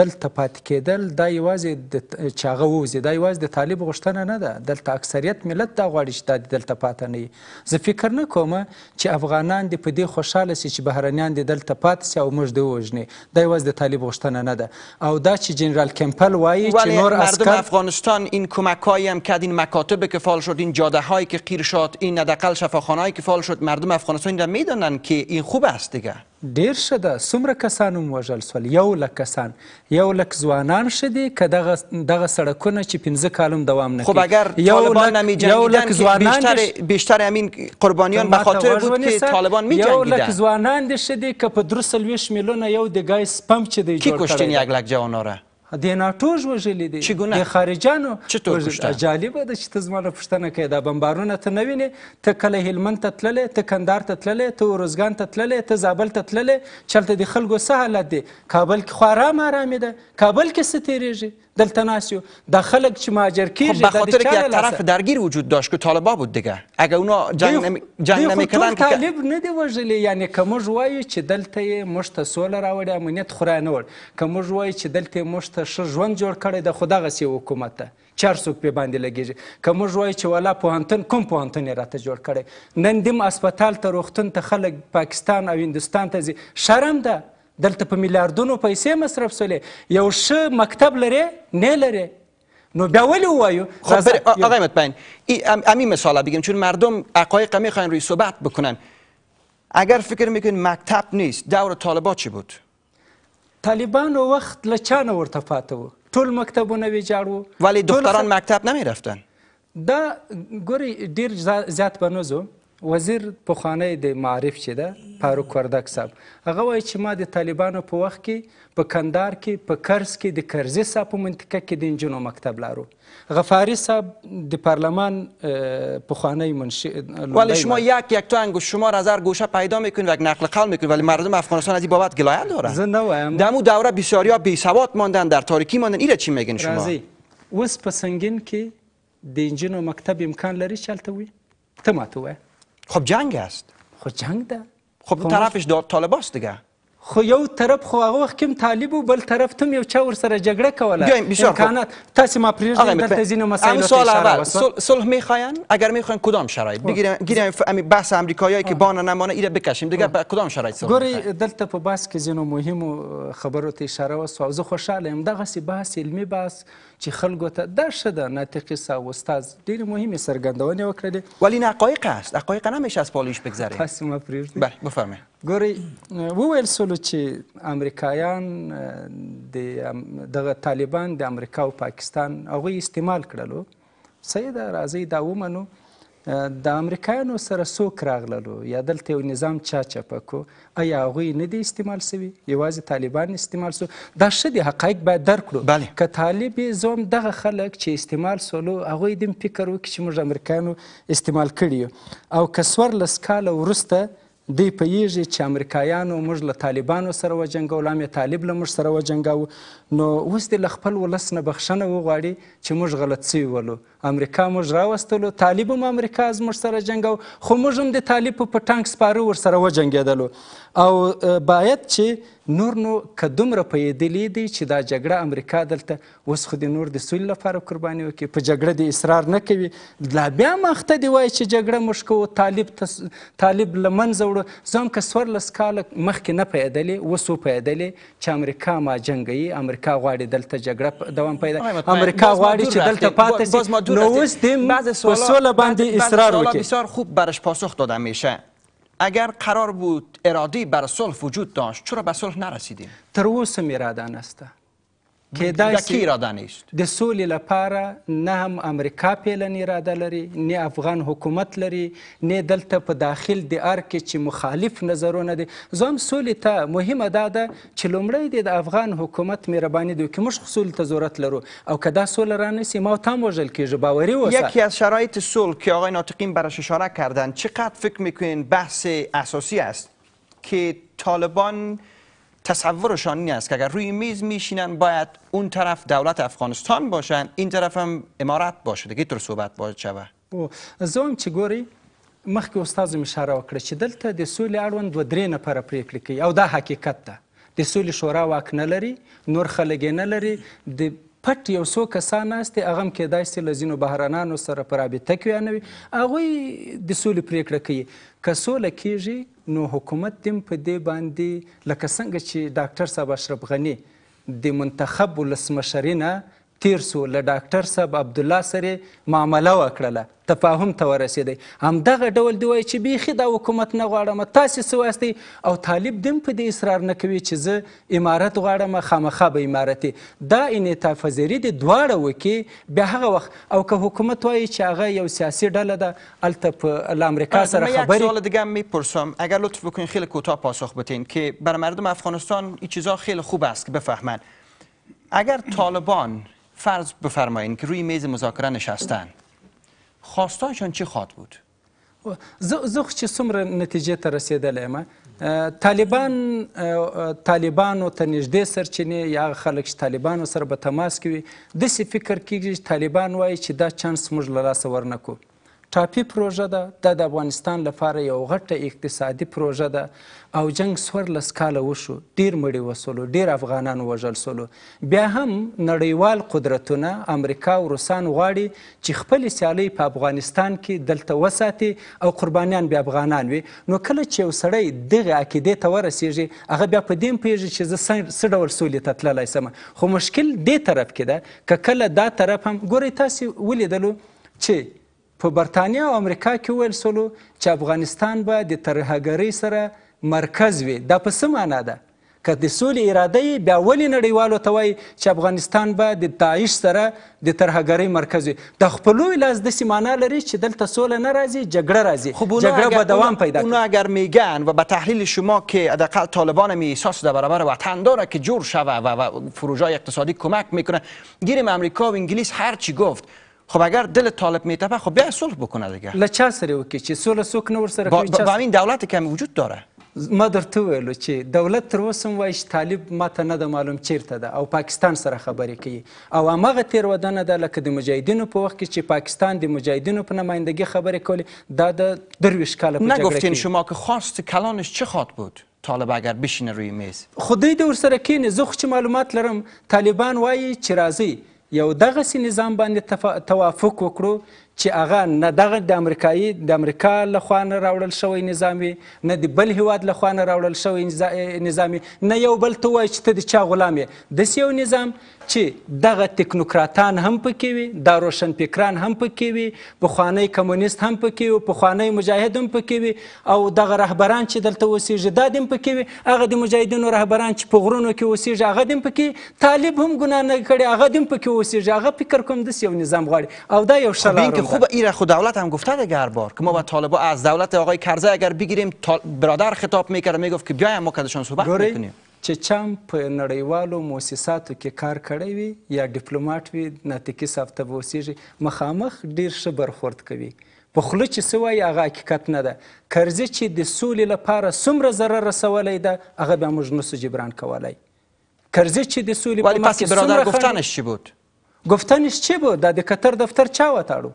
دلته پاتې کېدل دا یوازې چې هغه ووځي دا یوازې د طالب غوښتنه نه ده دلته اکثریت ملت دا غواړي چې دا دلته پاتې نه زه فکر نه کوم چې افغانان دې په دې خوشاله سي چې بهرنیان دې دلته پاتې سي او موږ دې ووژني دا یوازې د طالب غوښتنه نه ده او دا چې جنرال کمپل وایي چې نور اسکر مردم افغانستان این کمکایی هم کرد این مکاتب که فعال شد این جاده هایی که قیر شد این حداقل شفاخانه هایی که فعال شد مردم افغانستان این را میدانن که این خوب است دیگه ډیر ښه ده څومره کسان ووژل شول یو لک کسان یو لک ځوانان ښه دي که دغه دغه سړکونه چې پنځه کال هم دوام نه خب اگر طالبان نمی جنگیدن که بیشتر همین قربانیان به خاطر بود که طالبان می جنگیدن یو لک ځوانان دي ښه دي که په درو څلوېښت میلیونه یو دګای سپم چې دی جوړ کړی کی کشتین یک لک جواناره د ناتو وژلې دي د خارجانو جالبه ده چې ته زما نه پوښتنه کوې دا بمبارونه ته نه وینې ته کله هلمند ته تللی ته کندهار ته تللی ته ارزګان ته تللی ته زابل ته تللی چېرته د خلکو څه حالت دی کابل کې خو ارام ارامې ده کابل کې څه تېرېږي دلته ناست دا خلک چې مهاجر کیږي خب بخاطر که طرف درگیر وجود داشت که طالبا بود دیگه اگه اونا جنگ نمی جنگ نمیکردن که طالب نه دی وژلی یعنی کوم جوای چې دلته مشته سول راوړ امنیت خورانه ور کوم جوای چې دلته مشته ش ژوند جوړ کړي د خدا غسی حکومت ته چار څوک په باندې لګیږي کوم جوای چې ولا په هنتن کوم په هنتن راته جوړ کړي نن دیم هسپتال ته روختن ته خلک پاکستان او هندستان ته شرم ده دلته په میلیارډونو پیسې مصرف سولې یو ښه مکتب لرې نه لرې نو بیا ولی وایو خب بره آقای مطمئن امی مثالا بگیم چون مردم عقایق میخواین روی صحبت بکنن اگر فکر میکنین مکتب نیست دور طالبا چی بود طالبان وقت له چا نه ورته پاته وو ټول مکتبونه ویجاړ وو ولی دختران مکتب نمیرفتن دا ګوري ډیر زیات بنوزو وزیر پخوانی د معرف چې ده فاروق وردک صاحب هغه وایي چې ما د طالبانو په وخت کې په کندهار کې په کرز کې د کرزي صاحب په منطقه کې د نجونو مکتب لارو غفاری صاحب د پارلمان پخوانی منشی ولی شما یک یک تو انگوش شما را زر گوشه پیدا میکنید و نقل قل میکنید ولی مردم افغانستان از این بابت گلایه دارن زه نه وایم دمو دوره بسیاری ها بی سواد ماندن در تاریکی ماندن ایره چی میگین شما رازی اوس په سنگین کې د نجونو مکتب امکان لري چې هلته وي ته ماته وایه خب جنگ است خب جنگ ده خب طرفش داد طالباست دیگه خو یو طرف خو هغه وخت کوم طالب بل طرف تم یو چا ور سره جګړه کوله امکانات تاسو ما پرېږدئ درته ځینې مسایلو سوال اول صلح میخواین اگر میخواین کدام شرایط بگیریم گیریم بحث امریکاییایی که بانه نمانه ایره بکشیم دیگه به کدام شرایط صلح ګوري دلته په بحث کې ځینو مهمو خبرو ته اشاره وسو زه خوشاله یم دغه سي بحث علمي بحث چې خلکو ته دا ښه ده ناطق سا استاد ډېرې مهمې څرګندونې وکړلې ولی حقایق است حقایق نمیشه از پالویش بگذره پس ما پرېږدي بله بفرمایه ګورئ وویل سولو چې امریکایان د دغه طالبان د امریکا او پاکستان هغوی استعمال کړلو صحیح ده راځئ دا ومنو د امریکایانو سره څوک راغللو یا دلته یو نظام چا چپه کو آیا هغوی نه دي استعمال سوي یوازې طالبان استعمال سو دا ښه دي حقایق باید درک کړو بله. که طالب یې زه هم دغه خلک چې استعمال سولو هغوی دم فکر وکړي چې موږ امریکایانو استعمال کړي او که څوارلس کاله وروسته دی پیږي چې امریکایانو موږ له طالبانو سره وجنګول هم یې طالب له موږ سره وجنګاوه نو اوس دې له خپل ولس نه بخښنه وغواړي چې موږ غلط سوي ولو امریکا موږ راوستلو طالب هم امریکا زموږ سره جنګ خو موږ هم د طالب په ټانک سپاره ورسره وجنګېدلو او باید چې نور نو که دومره پوهېدلی دی چې دا جګړه امریکا دلته اوس خو د نور د سولې لپاره قرباني وکړي په جګړه د اصرار نه کوي لا بیا مخته دی وایي چې جګړه موږ کوو طالب تس... طالب له منځه وړو زه هم که څوارلس کاله مخکې نه پوهېدلې اوس وپوهېدلې چې امریکا ما جنګوي امریکا امریکا غواړي دلته جګړه دوام پیدا امریکا غواړي چې دلته پاتې شي نو اوس دیم په سوله باندې اصرار وکړي بسیار خوب برش پاسخ داده میشه اگر قرار بود ارادی بر صلح وجود داشت چرا به صلح نرسیدیم؟ تر اوسم اراده نسته کېدای شي اراده نه د سولې لپاره نه هم امریکا پیلن اراده لري نه افغان حکومت لري نه دلته په داخل د ار کې چې مخالف نظرونه دي زم سولې ته مهمه ده ده چې لومړی د افغان حکومت مهرباني دی کوم خصول ته ضرورت لرو او که دا سولې را نسی ما تام وجل کې باوری وسه یکی از شرایط صلح که آقای ناطقین براش اشاره کردن چقدر فکر میکنین بحث اساسی است که طالبان تصورشان این است که اگر روی میز میشینن باید اون طرف دولت افغانستان باشن این طرف هم امارت باشه دیگه تر صحبت باید شوه زه هم چې ګورئ مخکې استاد مې اشاره وکړه چې دلته د سولې اړوند دوه درې نفره پریکړې کوي او دا حقیقت ده د سولې شورا واک نه لري نور خلک یې نه لري د پټ یو څو کسان ناستې هغه هم کېدای سي له ځینو بهرنانو سره په رابطه کې یا نه وي هغوی د سولې پرېکړه کوي که سوله کیږي نو حکومت دې په دې باندې لکه څنګه چې ډاکټر صاحب اشرف غني د منتخب ولسمشرینه تیر سو له ډاکټر صاحب عبد الله سره معامله وکړله تفاهم ته ورسېدی همدغه ډول دی وایي چې بیخي دا حکومت نه غواړم تاسې څه واستئ او طالب دم په دې اصرار نه کوي چې زه امارت غواړم خامخا به امارتې دا انعطاف پذیري د دواړه وکړي بیا هغه وخت او که حکومت وایي چې هغه یو سیاسي ډله ده هلته په امریکا سره خبرې سوال دیگه میپرسم اگر لطف بکنین خیلی کوتاه پاسخ بدین که برای مردم افغانستان این چیزا خیلی خوب است که بفهمن اگر طالبان فرض بفرمایین که روی میز مذاکره نشستن خواستایشان چه خواد بود؟ زخ چې څومره نتیجې ته رسیدلی یم طالبان طالبانو ته نږدې سرچینې یا خلک چې طالبانو سره به تماس کوي داسې فکر کېږي چې طالبان وایي چې دا چانس موږ له لاسه ورنکړو ټاپي پروژه ده دا د افغانستان لپاره یو غټه اقتصادي پروژه ده او جنگ سورلس کاله وشو ډیر مړي وسولو ډیر افغانان وژل سولو بیا هم نړیوال قدرتونه امریکا او روسان غواړي چې خپلې سیالۍ په افغانستان کې دلته وساتي او قربانیان بیا افغانان وي نو کله چې یو سړی دغه عقیدې ته ورسیږي هغه بیا په دې پوهیږي چې زه څه ډول سولې ته تللی سم خو مشکل دې طرف کې ده که کله دا طرف هم ګورئ تاسې ولیدلو چې په برتانیا او امریکا کې ویل سولو چې افغانستان به د ترهګرۍ سره مرکز وي دا په څه معنا ده که د سولې اراده یې بیا ولې نړیوالو ته وایي چې افغانستان به د داعش سره د ترهګرۍ مرکز وي د خپلو لاس داسې معنا لري چې دلته سوله نه راځي جګړه راځي جګړه به دوام پیدا اونا اگر میگن و به تحلیل شما که حداقل طالبان هم احساس در برابر وطن داره که جور شوه و, و فروژهای اقتصادی کمک میکنه گیریم امریکا و انگلیس هرچی گفت خب اگر دل طالب میتپه خب بیا صلح بکنه دیگه لچا سره وکي چې صلح سوک نور سره کوي با همین دولت کمی وجود داره ما درته ویلو چې دولت تر اوسه هم وایي چې طالب ماته نه ده معلوم چیرته ده او پاکستان سره خبرې کوي او هماغه تیرودنه ده لکه د مجاهدینو په وخت کې چې پاکستان د مجاهدینو په نمایندگی خبرې کولې دا د درویش کاله په جګړه کې نگفتین شما که خواست کلانش چه خواد بود طالب اگر بشینه روی میز خدای دې ورسره کینې زه خو چې معلومات لرم طالبان وایي چې راځئ یو دغسې نظام باندې توافق وکړو چې هغه نه دغه د امریکایي د امریکا له خوا نه راوړل شوی نظام وي نه د بل هیواد له خوا نه راوړل شوی نظام نه یو بل ته وایي چې ته د چا غلام یې داسې یو نظام چې دغه تکنوکراتان هم پکې وي دا روشنفکران هم پکې وي پخوانی کمونیست هم پکې وي پخوانی مجاهد هم پکې وي او دغه رهبران چې دلته اوسېږي دا د هم پکې وي هغه د مجاهدینو رهبران چې په غرونو کې اوسېږي هغه د هم پکې طالب هم ګناه نه کړې هغه د هم پکې اوسېږي هغه فکر کوم داسې یو نظام غواړي او دا یو ښه خوب این خود دولت هم گفته دیگه هر بار که ما با طالبا از دولت آقای کرزه اگر بگیریم برادر خطاب میکرد میگفت که بیایم ما کدشان صحبت میکنیم چې چم په نړیوالو مؤسساتو کې کار کړی وي یا ډیپلوماټ وي ناتکی صاحب ته اوسیږي مخامخ ډیر ښه برخورد کوي په خوله چې څه وایي هغه حقیقت نه ده کرزی چې د سولې لپاره څومره ضرر رسولی ده هغه بیا موږ نسو جبران کولی کرزی چې د سولې ولی پس برادر گفتنش چی بود گفتنش چی بود د قطر دفتر چا وتاړو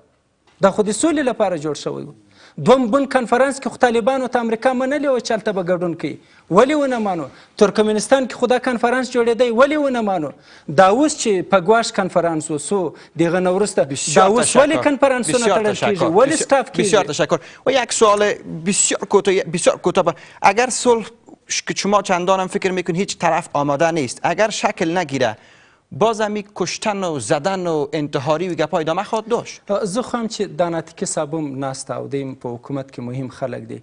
دا خو د سولې لپاره جوړ شوی و دوم بن کنفرانس کې خو طالبانو ته امریکا منلې وه چې هلته به ګډون کوي ولې ونه مانو ترکمنستان کې خو دا کنفرانس جوړېدی ولې ونه مانو دا اوس چې په ګواش کنفرانس وسو دغه نه وروسته دا اوس ولې کنفرانسونه تړل کېږي ولې سټاف کېږي بسیار تشکر و یک سوال بسیار کوتاه بسیار کوتاه اگر صلح که شما چندانم فکر میکنید هیچ طرف آماده نیست اگر شکل نگیره باز یک کشتن و زدن و انتحاری و گپای دامه خواهد داشت زو خواهم چې که سبوم او حکومت که مهم خلک دی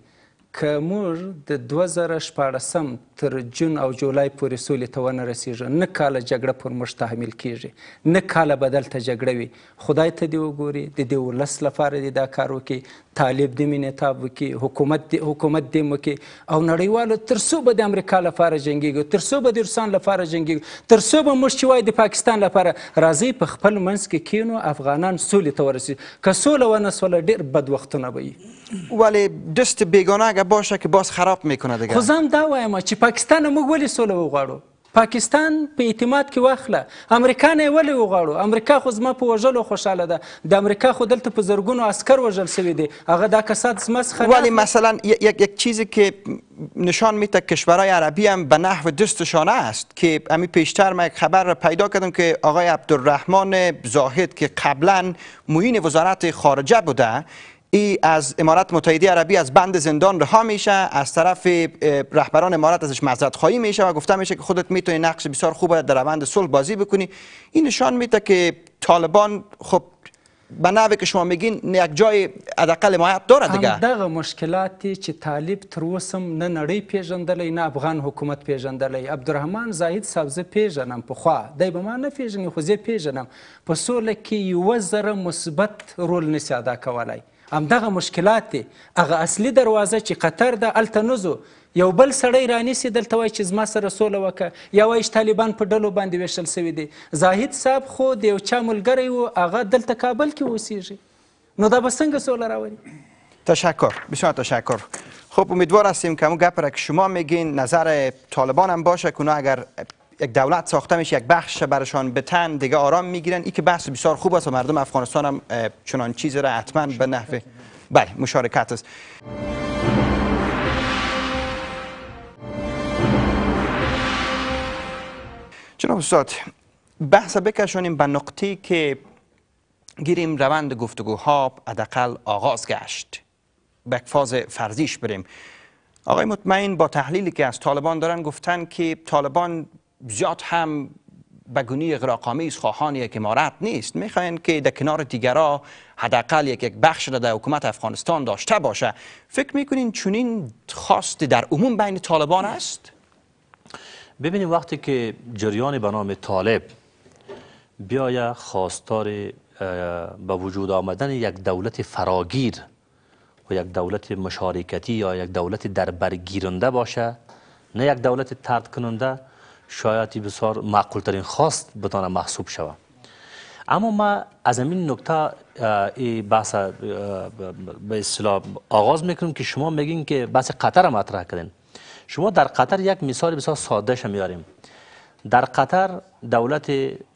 که موږ د 2014 تر جون او جولای پورې سولې ته ونه رسیږو نه کاله جګړه پر موږ تحمل کیږي نه کاله بدل ته جګړه وي خدای ته دی وګوري د دې ولس لپاره دی دا کار وکړي طالب دې مې نتاب وکړي حکومت دې حکومت دې وکړي او نړیوالو تر څو به د امریکا لپاره جنګیږو تر څو به د روسان لپاره جنګیږو تر څو به موږ چې وای د پاکستان لپاره راځي په خپل منځ کې کینو افغانان سولې ته ورسي که سوله ونه سوله ډېر بد وختونه به وي ولې دست بیگانه اگر باشه که باز خراب میکنه دیگه خو دا وایم چې پاکستان موږ ولې سوله وغواړو پاکستان په اعتماد کې واخله امریکا نه ولې وغواړو امریکا خو زما په وژلو خوشاله ده د امریکا خو دلته په زرګونو عسکر وژل سوي دي هغه دا کسات زما څخه ولی مثلا یک یک چیزی که نشان میده کشورهای عربی هم به نحو دستشانه است که امی پیشتر من یک خبر را پیدا کردم که آقای عبدالرحمن زاهد که قبلا معین وزارت خارجه بوده ای از امارات متحده عربی از بند زندان رها میشه از طرف رهبران امارات ازش معذرت خواهی میشه و گفته میشه که خودت میتونی نقش بسیار خوب در روند صلح بازی بکنی این نشان میده که طالبان خب به نوی که شما میگین یک جای حداقل حمایت داره دیگه دغه مشکلاتی چې طالب تر اوسه نه نړۍ پیژندلی نه افغان حکومت پیژندلی عبدالرحمن زاهد سبزه پیژنم پخوا به ما نه پیژنی خو زه پیژنم په سوله مثبت رول نیست ادا کولی همدغه مشکلات دي هغه اصلي دروازه چې قطر ده هلته نه یو بل سړی رانیسي دلته وایي چې زما سره سوله وکړه یا وایي چې طالبان په ډلو باندې ویشل سوي دي زاهد صاحب خو د یو چا ملګری و هغه دلته کابل کې اوسیږي نو دا به څنګه سوله راولي تشکر بسیار تشکر خب امیدوار هستیم که اون گپ را که شما میگین نظر طالبان هم باشه که اگر یک دولت ساخته میشه یک بخش برشان بتن دیگه آرام میگیرن این که بحث بسیار خوب است و مردم افغانستان هم چنان چیزی را حتما به نحوه بله مشارکت است جناب استاد بحث بکشونیم به نقطه که گیریم روند گفتگوها حداقل آغاز گشت به فاز فرضیش بریم آقای مطمئن با تحلیلی که از طالبان دارن گفتن که طالبان زیاد هم بگونی از خواهان یک امارت نیست میخواین که در کنار دیگرا حداقل یک بخش را در حکومت افغانستان داشته باشه فکر میکنین چونین خواست در عموم بین طالبان است ببینیم وقتی که جریان به نام طالب بیایه خواستار به وجود آمدن یک دولت فراگیر و یک دولت مشارکتی یا یک دولت دربرگیرنده باشه نه یک دولت ترد کننده شاید بسیار ترین خواست بتانه محسوب شود اما ما از این نکته ای بحث به آغاز میکنیم که شما میگین که بحث قطر مطرح کردین شما در قطر یک مثال بسیار ساده ش میاریم در قطر دولت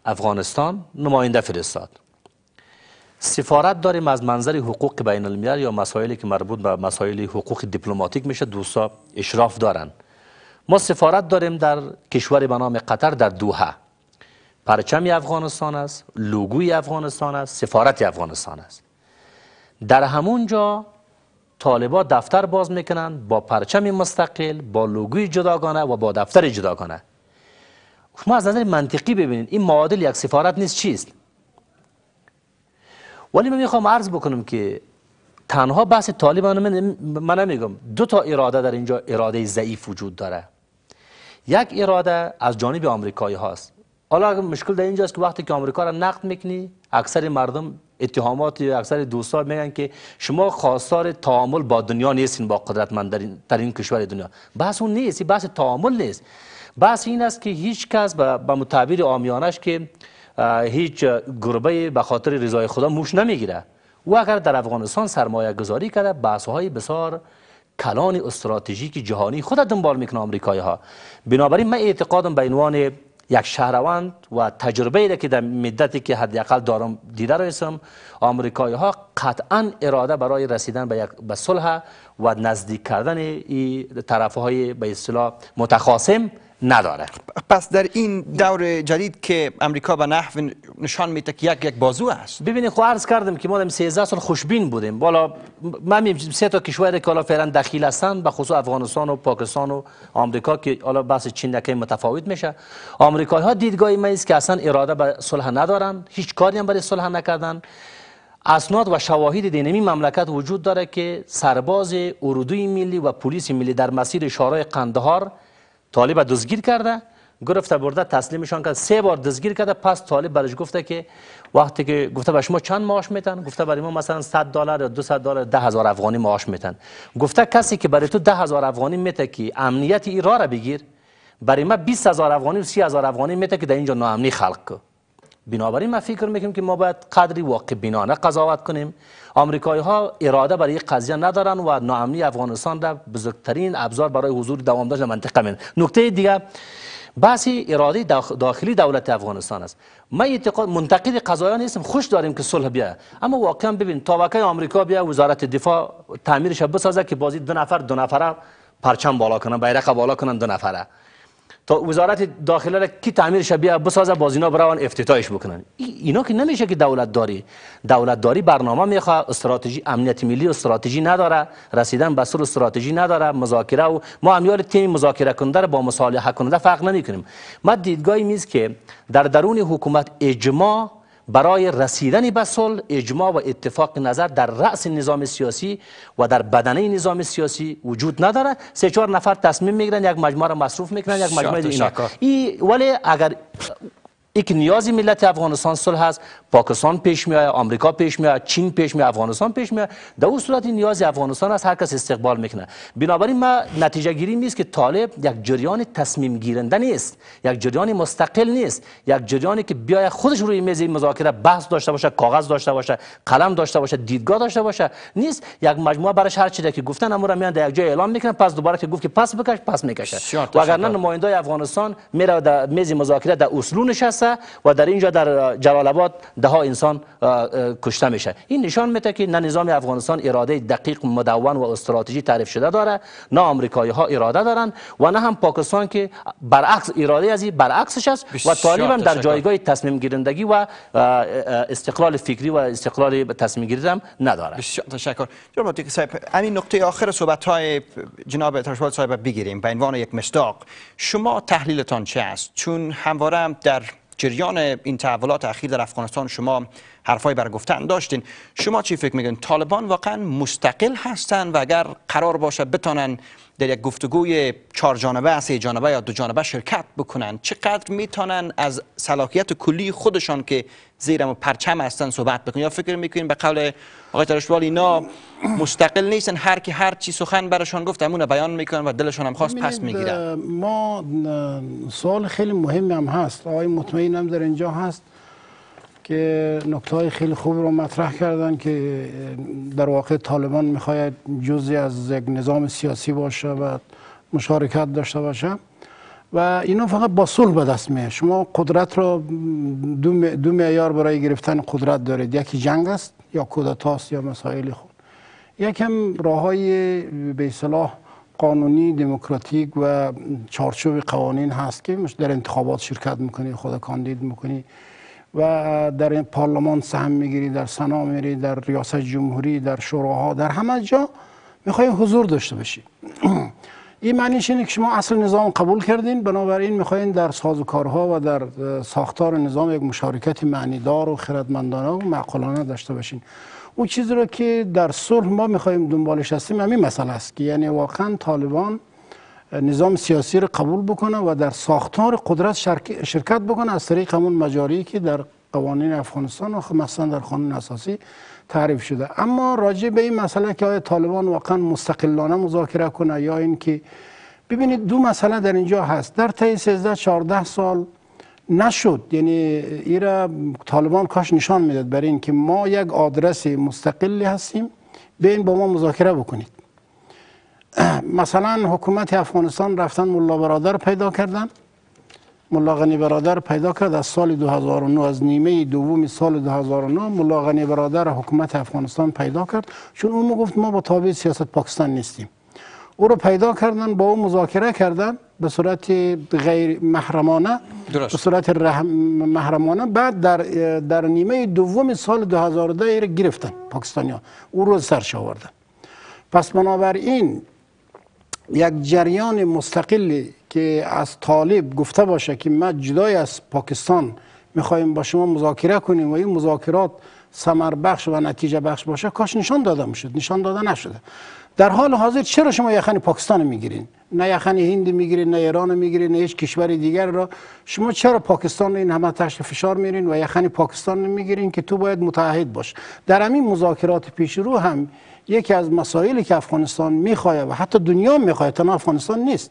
افغانستان نماینده فرستاد سفارت داریم از منظر حقوق بین الملل یا مسائلی که مربوط به مسائل حقوق دیپلماتیک میشه دوستا اشراف دارن ما سفارت داریم در کشور به نام قطر در دوحه پرچم افغانستان است لوگوی افغانستان است سفارت افغانستان است در همون جا طالبا دفتر باز میکنن با پرچم مستقل با لوگوی جداگانه و با دفتر جداگانه شما خب از نظر منطقی ببینید این معادل یک سفارت نیست چیست ولی من میخوام عرض بکنم که تنها بحث طالبان من, من نمیگم دو تا اراده در اینجا اراده ضعیف وجود داره یک اراده از جانب آمریکایی هاست حالا مشکل در اینجاست که وقتی که آمریکا را نقد میکنی اکثر مردم اتهامات اکثر دوستان میگن که شما خواستار تعامل با دنیا نیستین با قدرتمندترین ترین کشور دنیا بحث اون نیست بحث تعامل نیست بحث این است که هیچ کس به متعبیر آمیانش که هیچ گربه به خاطر رضای خدا موش نمیگیره و اگر در افغانستان سرمایه گذاری کرده بحث های بسار کلان استراتژیک جهانی خود دنبال میکنه آمریکایی ها بنابراین من اعتقادم به عنوان یک شهروند و تجربه ای که در مدتی که حداقل دارم دیده رسم آمریکایی ها قطعا اراده برای رسیدن به یک و نزدیک کردن طرف های به اصطلاح متخاصم نداره پس در این دور جدید که امریکا به نحو نشان میده که یک یک بازو است ببینید خو خب عرض کردم که ما در 13 سال خوشبین بودیم بالا من می سه تا کشور که حالا فعلا دخیل هستند به خصوص افغانستان و پاکستان و آمریکا که حالا بحث چین دکه متفاوت میشه آمریکایی ها دیدگاهی ما است که اصلا اراده به صلح ندارن هیچ کاری هم برای صلح نکردن اسناد و شواهد دینمی مملکت وجود داره که سرباز اردوی ملی و پلیس ملی در مسیر شورای قندهار طالب دزگیر کرده گرفته برده تسلیمشان کرد سه بار دزگیر کرده پس طالب برش گفته که وقتی که گفته به شما چند معاش میتن گفته برای ما مثلا 100 دلار یا 200 دلار 10000 افغانی معاش میتن گفته کسی که برای تو 10000 افغانی میته که امنیت ایران را بگیر برای ما 20000 افغانی و 30000 افغانی میته که در اینجا ناامنی خلق کو بنابراین ما فکر میکنیم که ما باید قدری واقع بینانه قضاوت کنیم آمریکایی ها اراده برای قضیه ندارن و ناامنی افغانستان در بزرگترین ابزار برای حضور دوام داشت منطقه من نکته دیگه بحث اراده داخلی دولت افغانستان است من اعتقاد منتقد قضایا نیستم خوش داریم که صلح بیا اما واقعا ببین تا وقتی آمریکا بیا وزارت دفاع تعمیرش بسازه که بازی دو نفر دو نفره پرچم بالا کنن بیرق بالا کنن دو نفره تا وزارت داخله کی تعمیر شبیه بسازه باز اینا برون افتتاحش بکنن اینا که نمیشه که دولت داری دولت داری برنامه میخواه استراتژی امنیت ملی استراتژی نداره رسیدن به سر استراتژی نداره مذاکره و ما همیار تیم مذاکره کننده با مصالحه کننده فرق نمیکنیم ما دیدگاهی میز که در درون حکومت اجماع برای رسیدن به صلح اجماع و اتفاق نظر در رأس نظام سیاسی و در بدنه نظام سیاسی وجود نداره سه چهار نفر تصمیم میگیرن یک مجموعه را مصروف میکنن یک مجموعه اینا ای ولی اگر یک نیازی ملت افغانستان صلح هست پاکستان پیش میآید آمریکا پیش میآید چین پیش میآید افغانستان پیش میآید در اون صورت نیاز افغانستان از هر کس استقبال میکنه بنابراین ما نتیجه گیری نیست که طالب یک جریان تصمیم گیرنده نیست یک جریان مستقل نیست یک جریانی که بیای خودش روی میز مذاکره بحث داشته باشه کاغذ داشته باشه قلم داشته باشه دیدگاه داشته باشه نیست یک مجموعه برش هر چیزی که گفتن امور میان در یک جای اعلام میکنن پس دوباره که گفت که پس بکش پس میکشه نه نماینده افغانستان میره در میز مذاکره در اصول نشسته و در اینجا در جلال آباد ده ها انسان کشته میشه این نشان میده که نه نظام افغانستان اراده دقیق مدون و استراتژی تعریف شده داره نه آمریکایی ها اراده دارن و نه هم پاکستان که برعکس اراده از این برعکسش است و طالب در جایگاه تصمیم گیرندگی و استقلال فکری و استقلال تصمیم گیری هم نداره بسیار تشکر جناب صاحب همین نقطه آخر صحبت های جناب ترشوال صاحب بگیریم به عنوان یک مصداق شما تحلیلتان چه است چون همواره در جریان این تحولات اخیر در افغانستان شما حرفای بر گفتن داشتین شما چی فکر میگن طالبان واقعا مستقل هستن و اگر قرار باشه بتانن در یک گفتگوی چهار جانبه سه جانبه یا دو جانبه شرکت بکنن چقدر میتونن از صلاحیت کلی خودشان که زیرم پرچم هستن صحبت بکنن یا فکر میکنین به قول آقای ترشوال اینا مستقل نیستن هر کی هر چی سخن برشان گفت همون بیان میکنن و دلشان هم خواست پس میگیرن ما سوال خیلی مهمی هم هست آقای مطمئنم در اینجا هست که نکته خیلی خوب رو مطرح کردن که در واقع طالبان میخواید جزی از یک نظام سیاسی باشه و مشارکت داشته باشه و اینو فقط با صلح به دست میه شما قدرت رو دو, میار برای گرفتن قدرت دارید یکی جنگ است یا کودتاست یا مسائل خود یکم راه های به صلاح قانونی دموکراتیک و چارچوب قوانین هست که در انتخابات شرکت میکنی خود کاندید میکنی و در این پارلمان سهم میگیری در سنا میری در ریاست جمهوری در شوراها در همه جا میخوای حضور داشته باشی این معنیش اینه که شما اصل نظام قبول کردین بنابراین میخواین در سازوکارها و در ساختار نظام یک مشارکت معنیدار و خردمندانه و معقولانه داشته باشین او چیزی رو که در صلح ما میخوایم دنبالش هستیم همین مسئله است که یعنی واقعا طالبان نظام سیاسی رو قبول بکنه و در ساختار قدرت شرکت بکنه از طریق همون مجاری که در قوانین افغانستان و مثلا در قانون اساسی تعریف شده اما راجع به این مسئله که آیا طالبان واقعا مستقلانه مذاکره کنه یا اینکه ببینید دو مسئله در اینجا هست در طی 13 14 سال نشد یعنی ایرا طالبان کاش نشان میداد برای اینکه ما یک آدرس مستقلی هستیم بیاین با ما مذاکره بکنید مثلا حکومت افغانستان رفتن ملا برادر پیدا کردن ملا غنی برادر پیدا کرد از سال 2009 از نیمه دوم سال 2009 ملا غنی برادر حکومت افغانستان پیدا کرد چون اون گفت ما با تابع سیاست پاکستان نیستیم او رو پیدا کردن با او مذاکره کردن به صورت غیر محرمانه درست. به صورت رحم محرمانه بعد در, در نیمه دوم سال 2010 گرفتن پاکستانیا او رو سرش آوردن پس بنابراین یک جریان مستقلی که از طالب گفته باشه که ما جدای از پاکستان میخوایم با شما مذاکره کنیم و این مذاکرات سمر بخش و نتیجه بخش باشه کاش نشان داده میشد نشان داده نشده در حال حاضر چرا شما یخن پاکستان میگیرین نه یخن هند میگیرین نه ایران میگیرین نه هیچ کشور دیگر را شما چرا پاکستان این همه تحت فشار میرین و یخن پاکستان میگیرین که تو باید متحد باش در همین مذاکرات پیش رو هم یکی از مسائلی که افغانستان میخواه و حتی دنیا میخواید تنها افغانستان نیست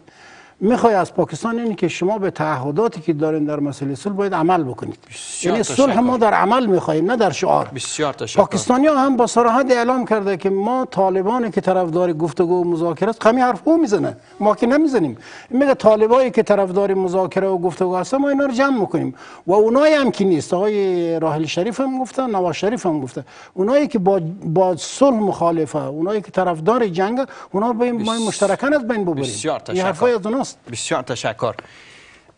میخوای از پاکستان اینی که شما به تعهداتی که دارین در مسئله صلح باید عمل بکنید یعنی صلح ما در عمل میخوایم نه در شعار بسیار تشکر پاکستانی هم با صراحت اعلام کرده که ما طالبانی که طرفدار گفتگو و مذاکره است خمی حرف او میزنه ما که نمیزنیم میگه طالبایی که طرفدار مذاکره و گفتگو هستن ما اینا رو جمع میکنیم و اونایی هم که نیست آقای راحل شریف هم گفتن نواز شریف هم گفته اونایی که با با صلح مخالفه اونایی که طرفدار جنگ اونا این ما مشترکاً از بین ببریم بسیار تشکر بسیار تشکر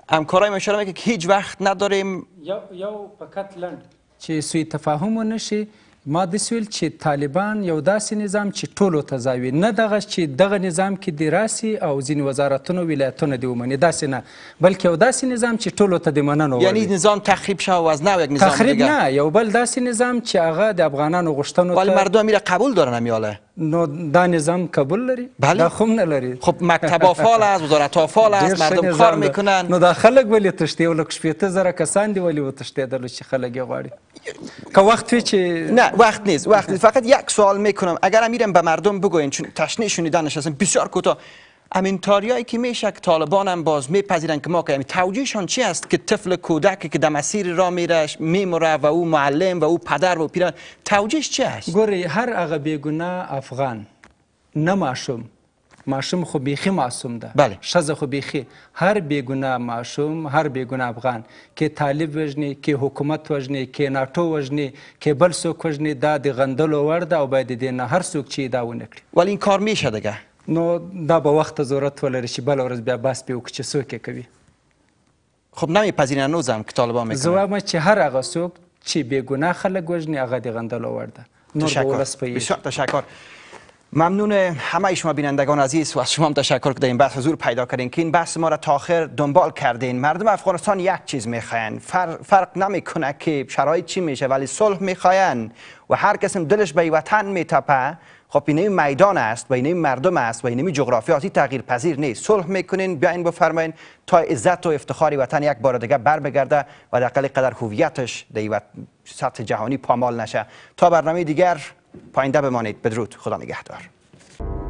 همکارای ما که هیچ وقت نداریم یا یا فقط لند چه سوی تفاهم ونشی ما د سویل چې طالبان یو داسې نظام چې ټولو تزاوی نه دغه چې دغه نظام کې دی راسي او ځین وزارتونو ولایتونو دی ومني داسې نه بلکې یو داسې نظام چې ټولو ته د مننو یعنی نظام تخریب شوه از نو یک نظام تخریب نه یو بل داسې نظام چې هغه د افغانانو غشتنو ول مردم میره قبول دارن میاله نو دا نظام قبول لري بله؟ دا خوم نلري خب مکتبا فعال است وزارت ها فعال است مردم کار میکنن نو دا خلک ولی تښتي ولک شپېته زره کسان دي ولی وتښتېدل چې خلک یې غواړي که وقت نه وقت نیست وقت نیست فقط یک سوال میکنم اگر میرم به مردم بگوین چون تشنه شنیدنش هستن بسیار کوتاه تاریایی که میشه که طالبان هم باز میپذیرن که ما که توجیهشان چی است که طفل کودکی که در مسیر را میره میمره و او معلم و او پدر و پیران توجیهش چی است گوری هر اغه بیگناه افغان نماشم ماشوم خو بیخي معصوم ده بله. ښځه خو بیخي هر بیګناه ماشوم هر بیګناه افغان کې طالب وژني کې حکومت وژني کې ناټو وژني کې بل څوک وژني دا د غندلو وړ ده او باید دې نه هر څوک چې دا ونه کړي ولې کار میشه دګه نو دا به وخت ضرورت ولري چې بل ورځ بیا بس پې وکړي چې څوک کوي خب نمیپذیرن نوزم که طالبان میکنن زوام چې هر هغه څوک چې بیګناه خلک وژني هغه د غندلو وړ ده نور به ولس تشکر ممنون همه شما بینندگان عزیز و از شما هم تشکر که در این بحث حضور پیدا کردین که این بحث ما را تا آخر دنبال کردین مردم افغانستان یک چیز میخواین فرق نمیکنه که شرایط چی میشه ولی صلح میخواین و هر کسی دلش به وطن میتپه خب این میدان است و این مردم است و این هاتی تغییر پذیر نیست صلح میکنین بیاین بفرماین تا عزت و افتخار وطن یک بار دیگه بر بگرده و در قدر هویتش در سطح جهانی پامال نشه تا برنامه دیگر پاینده بمانید بدرود خدا نگهدار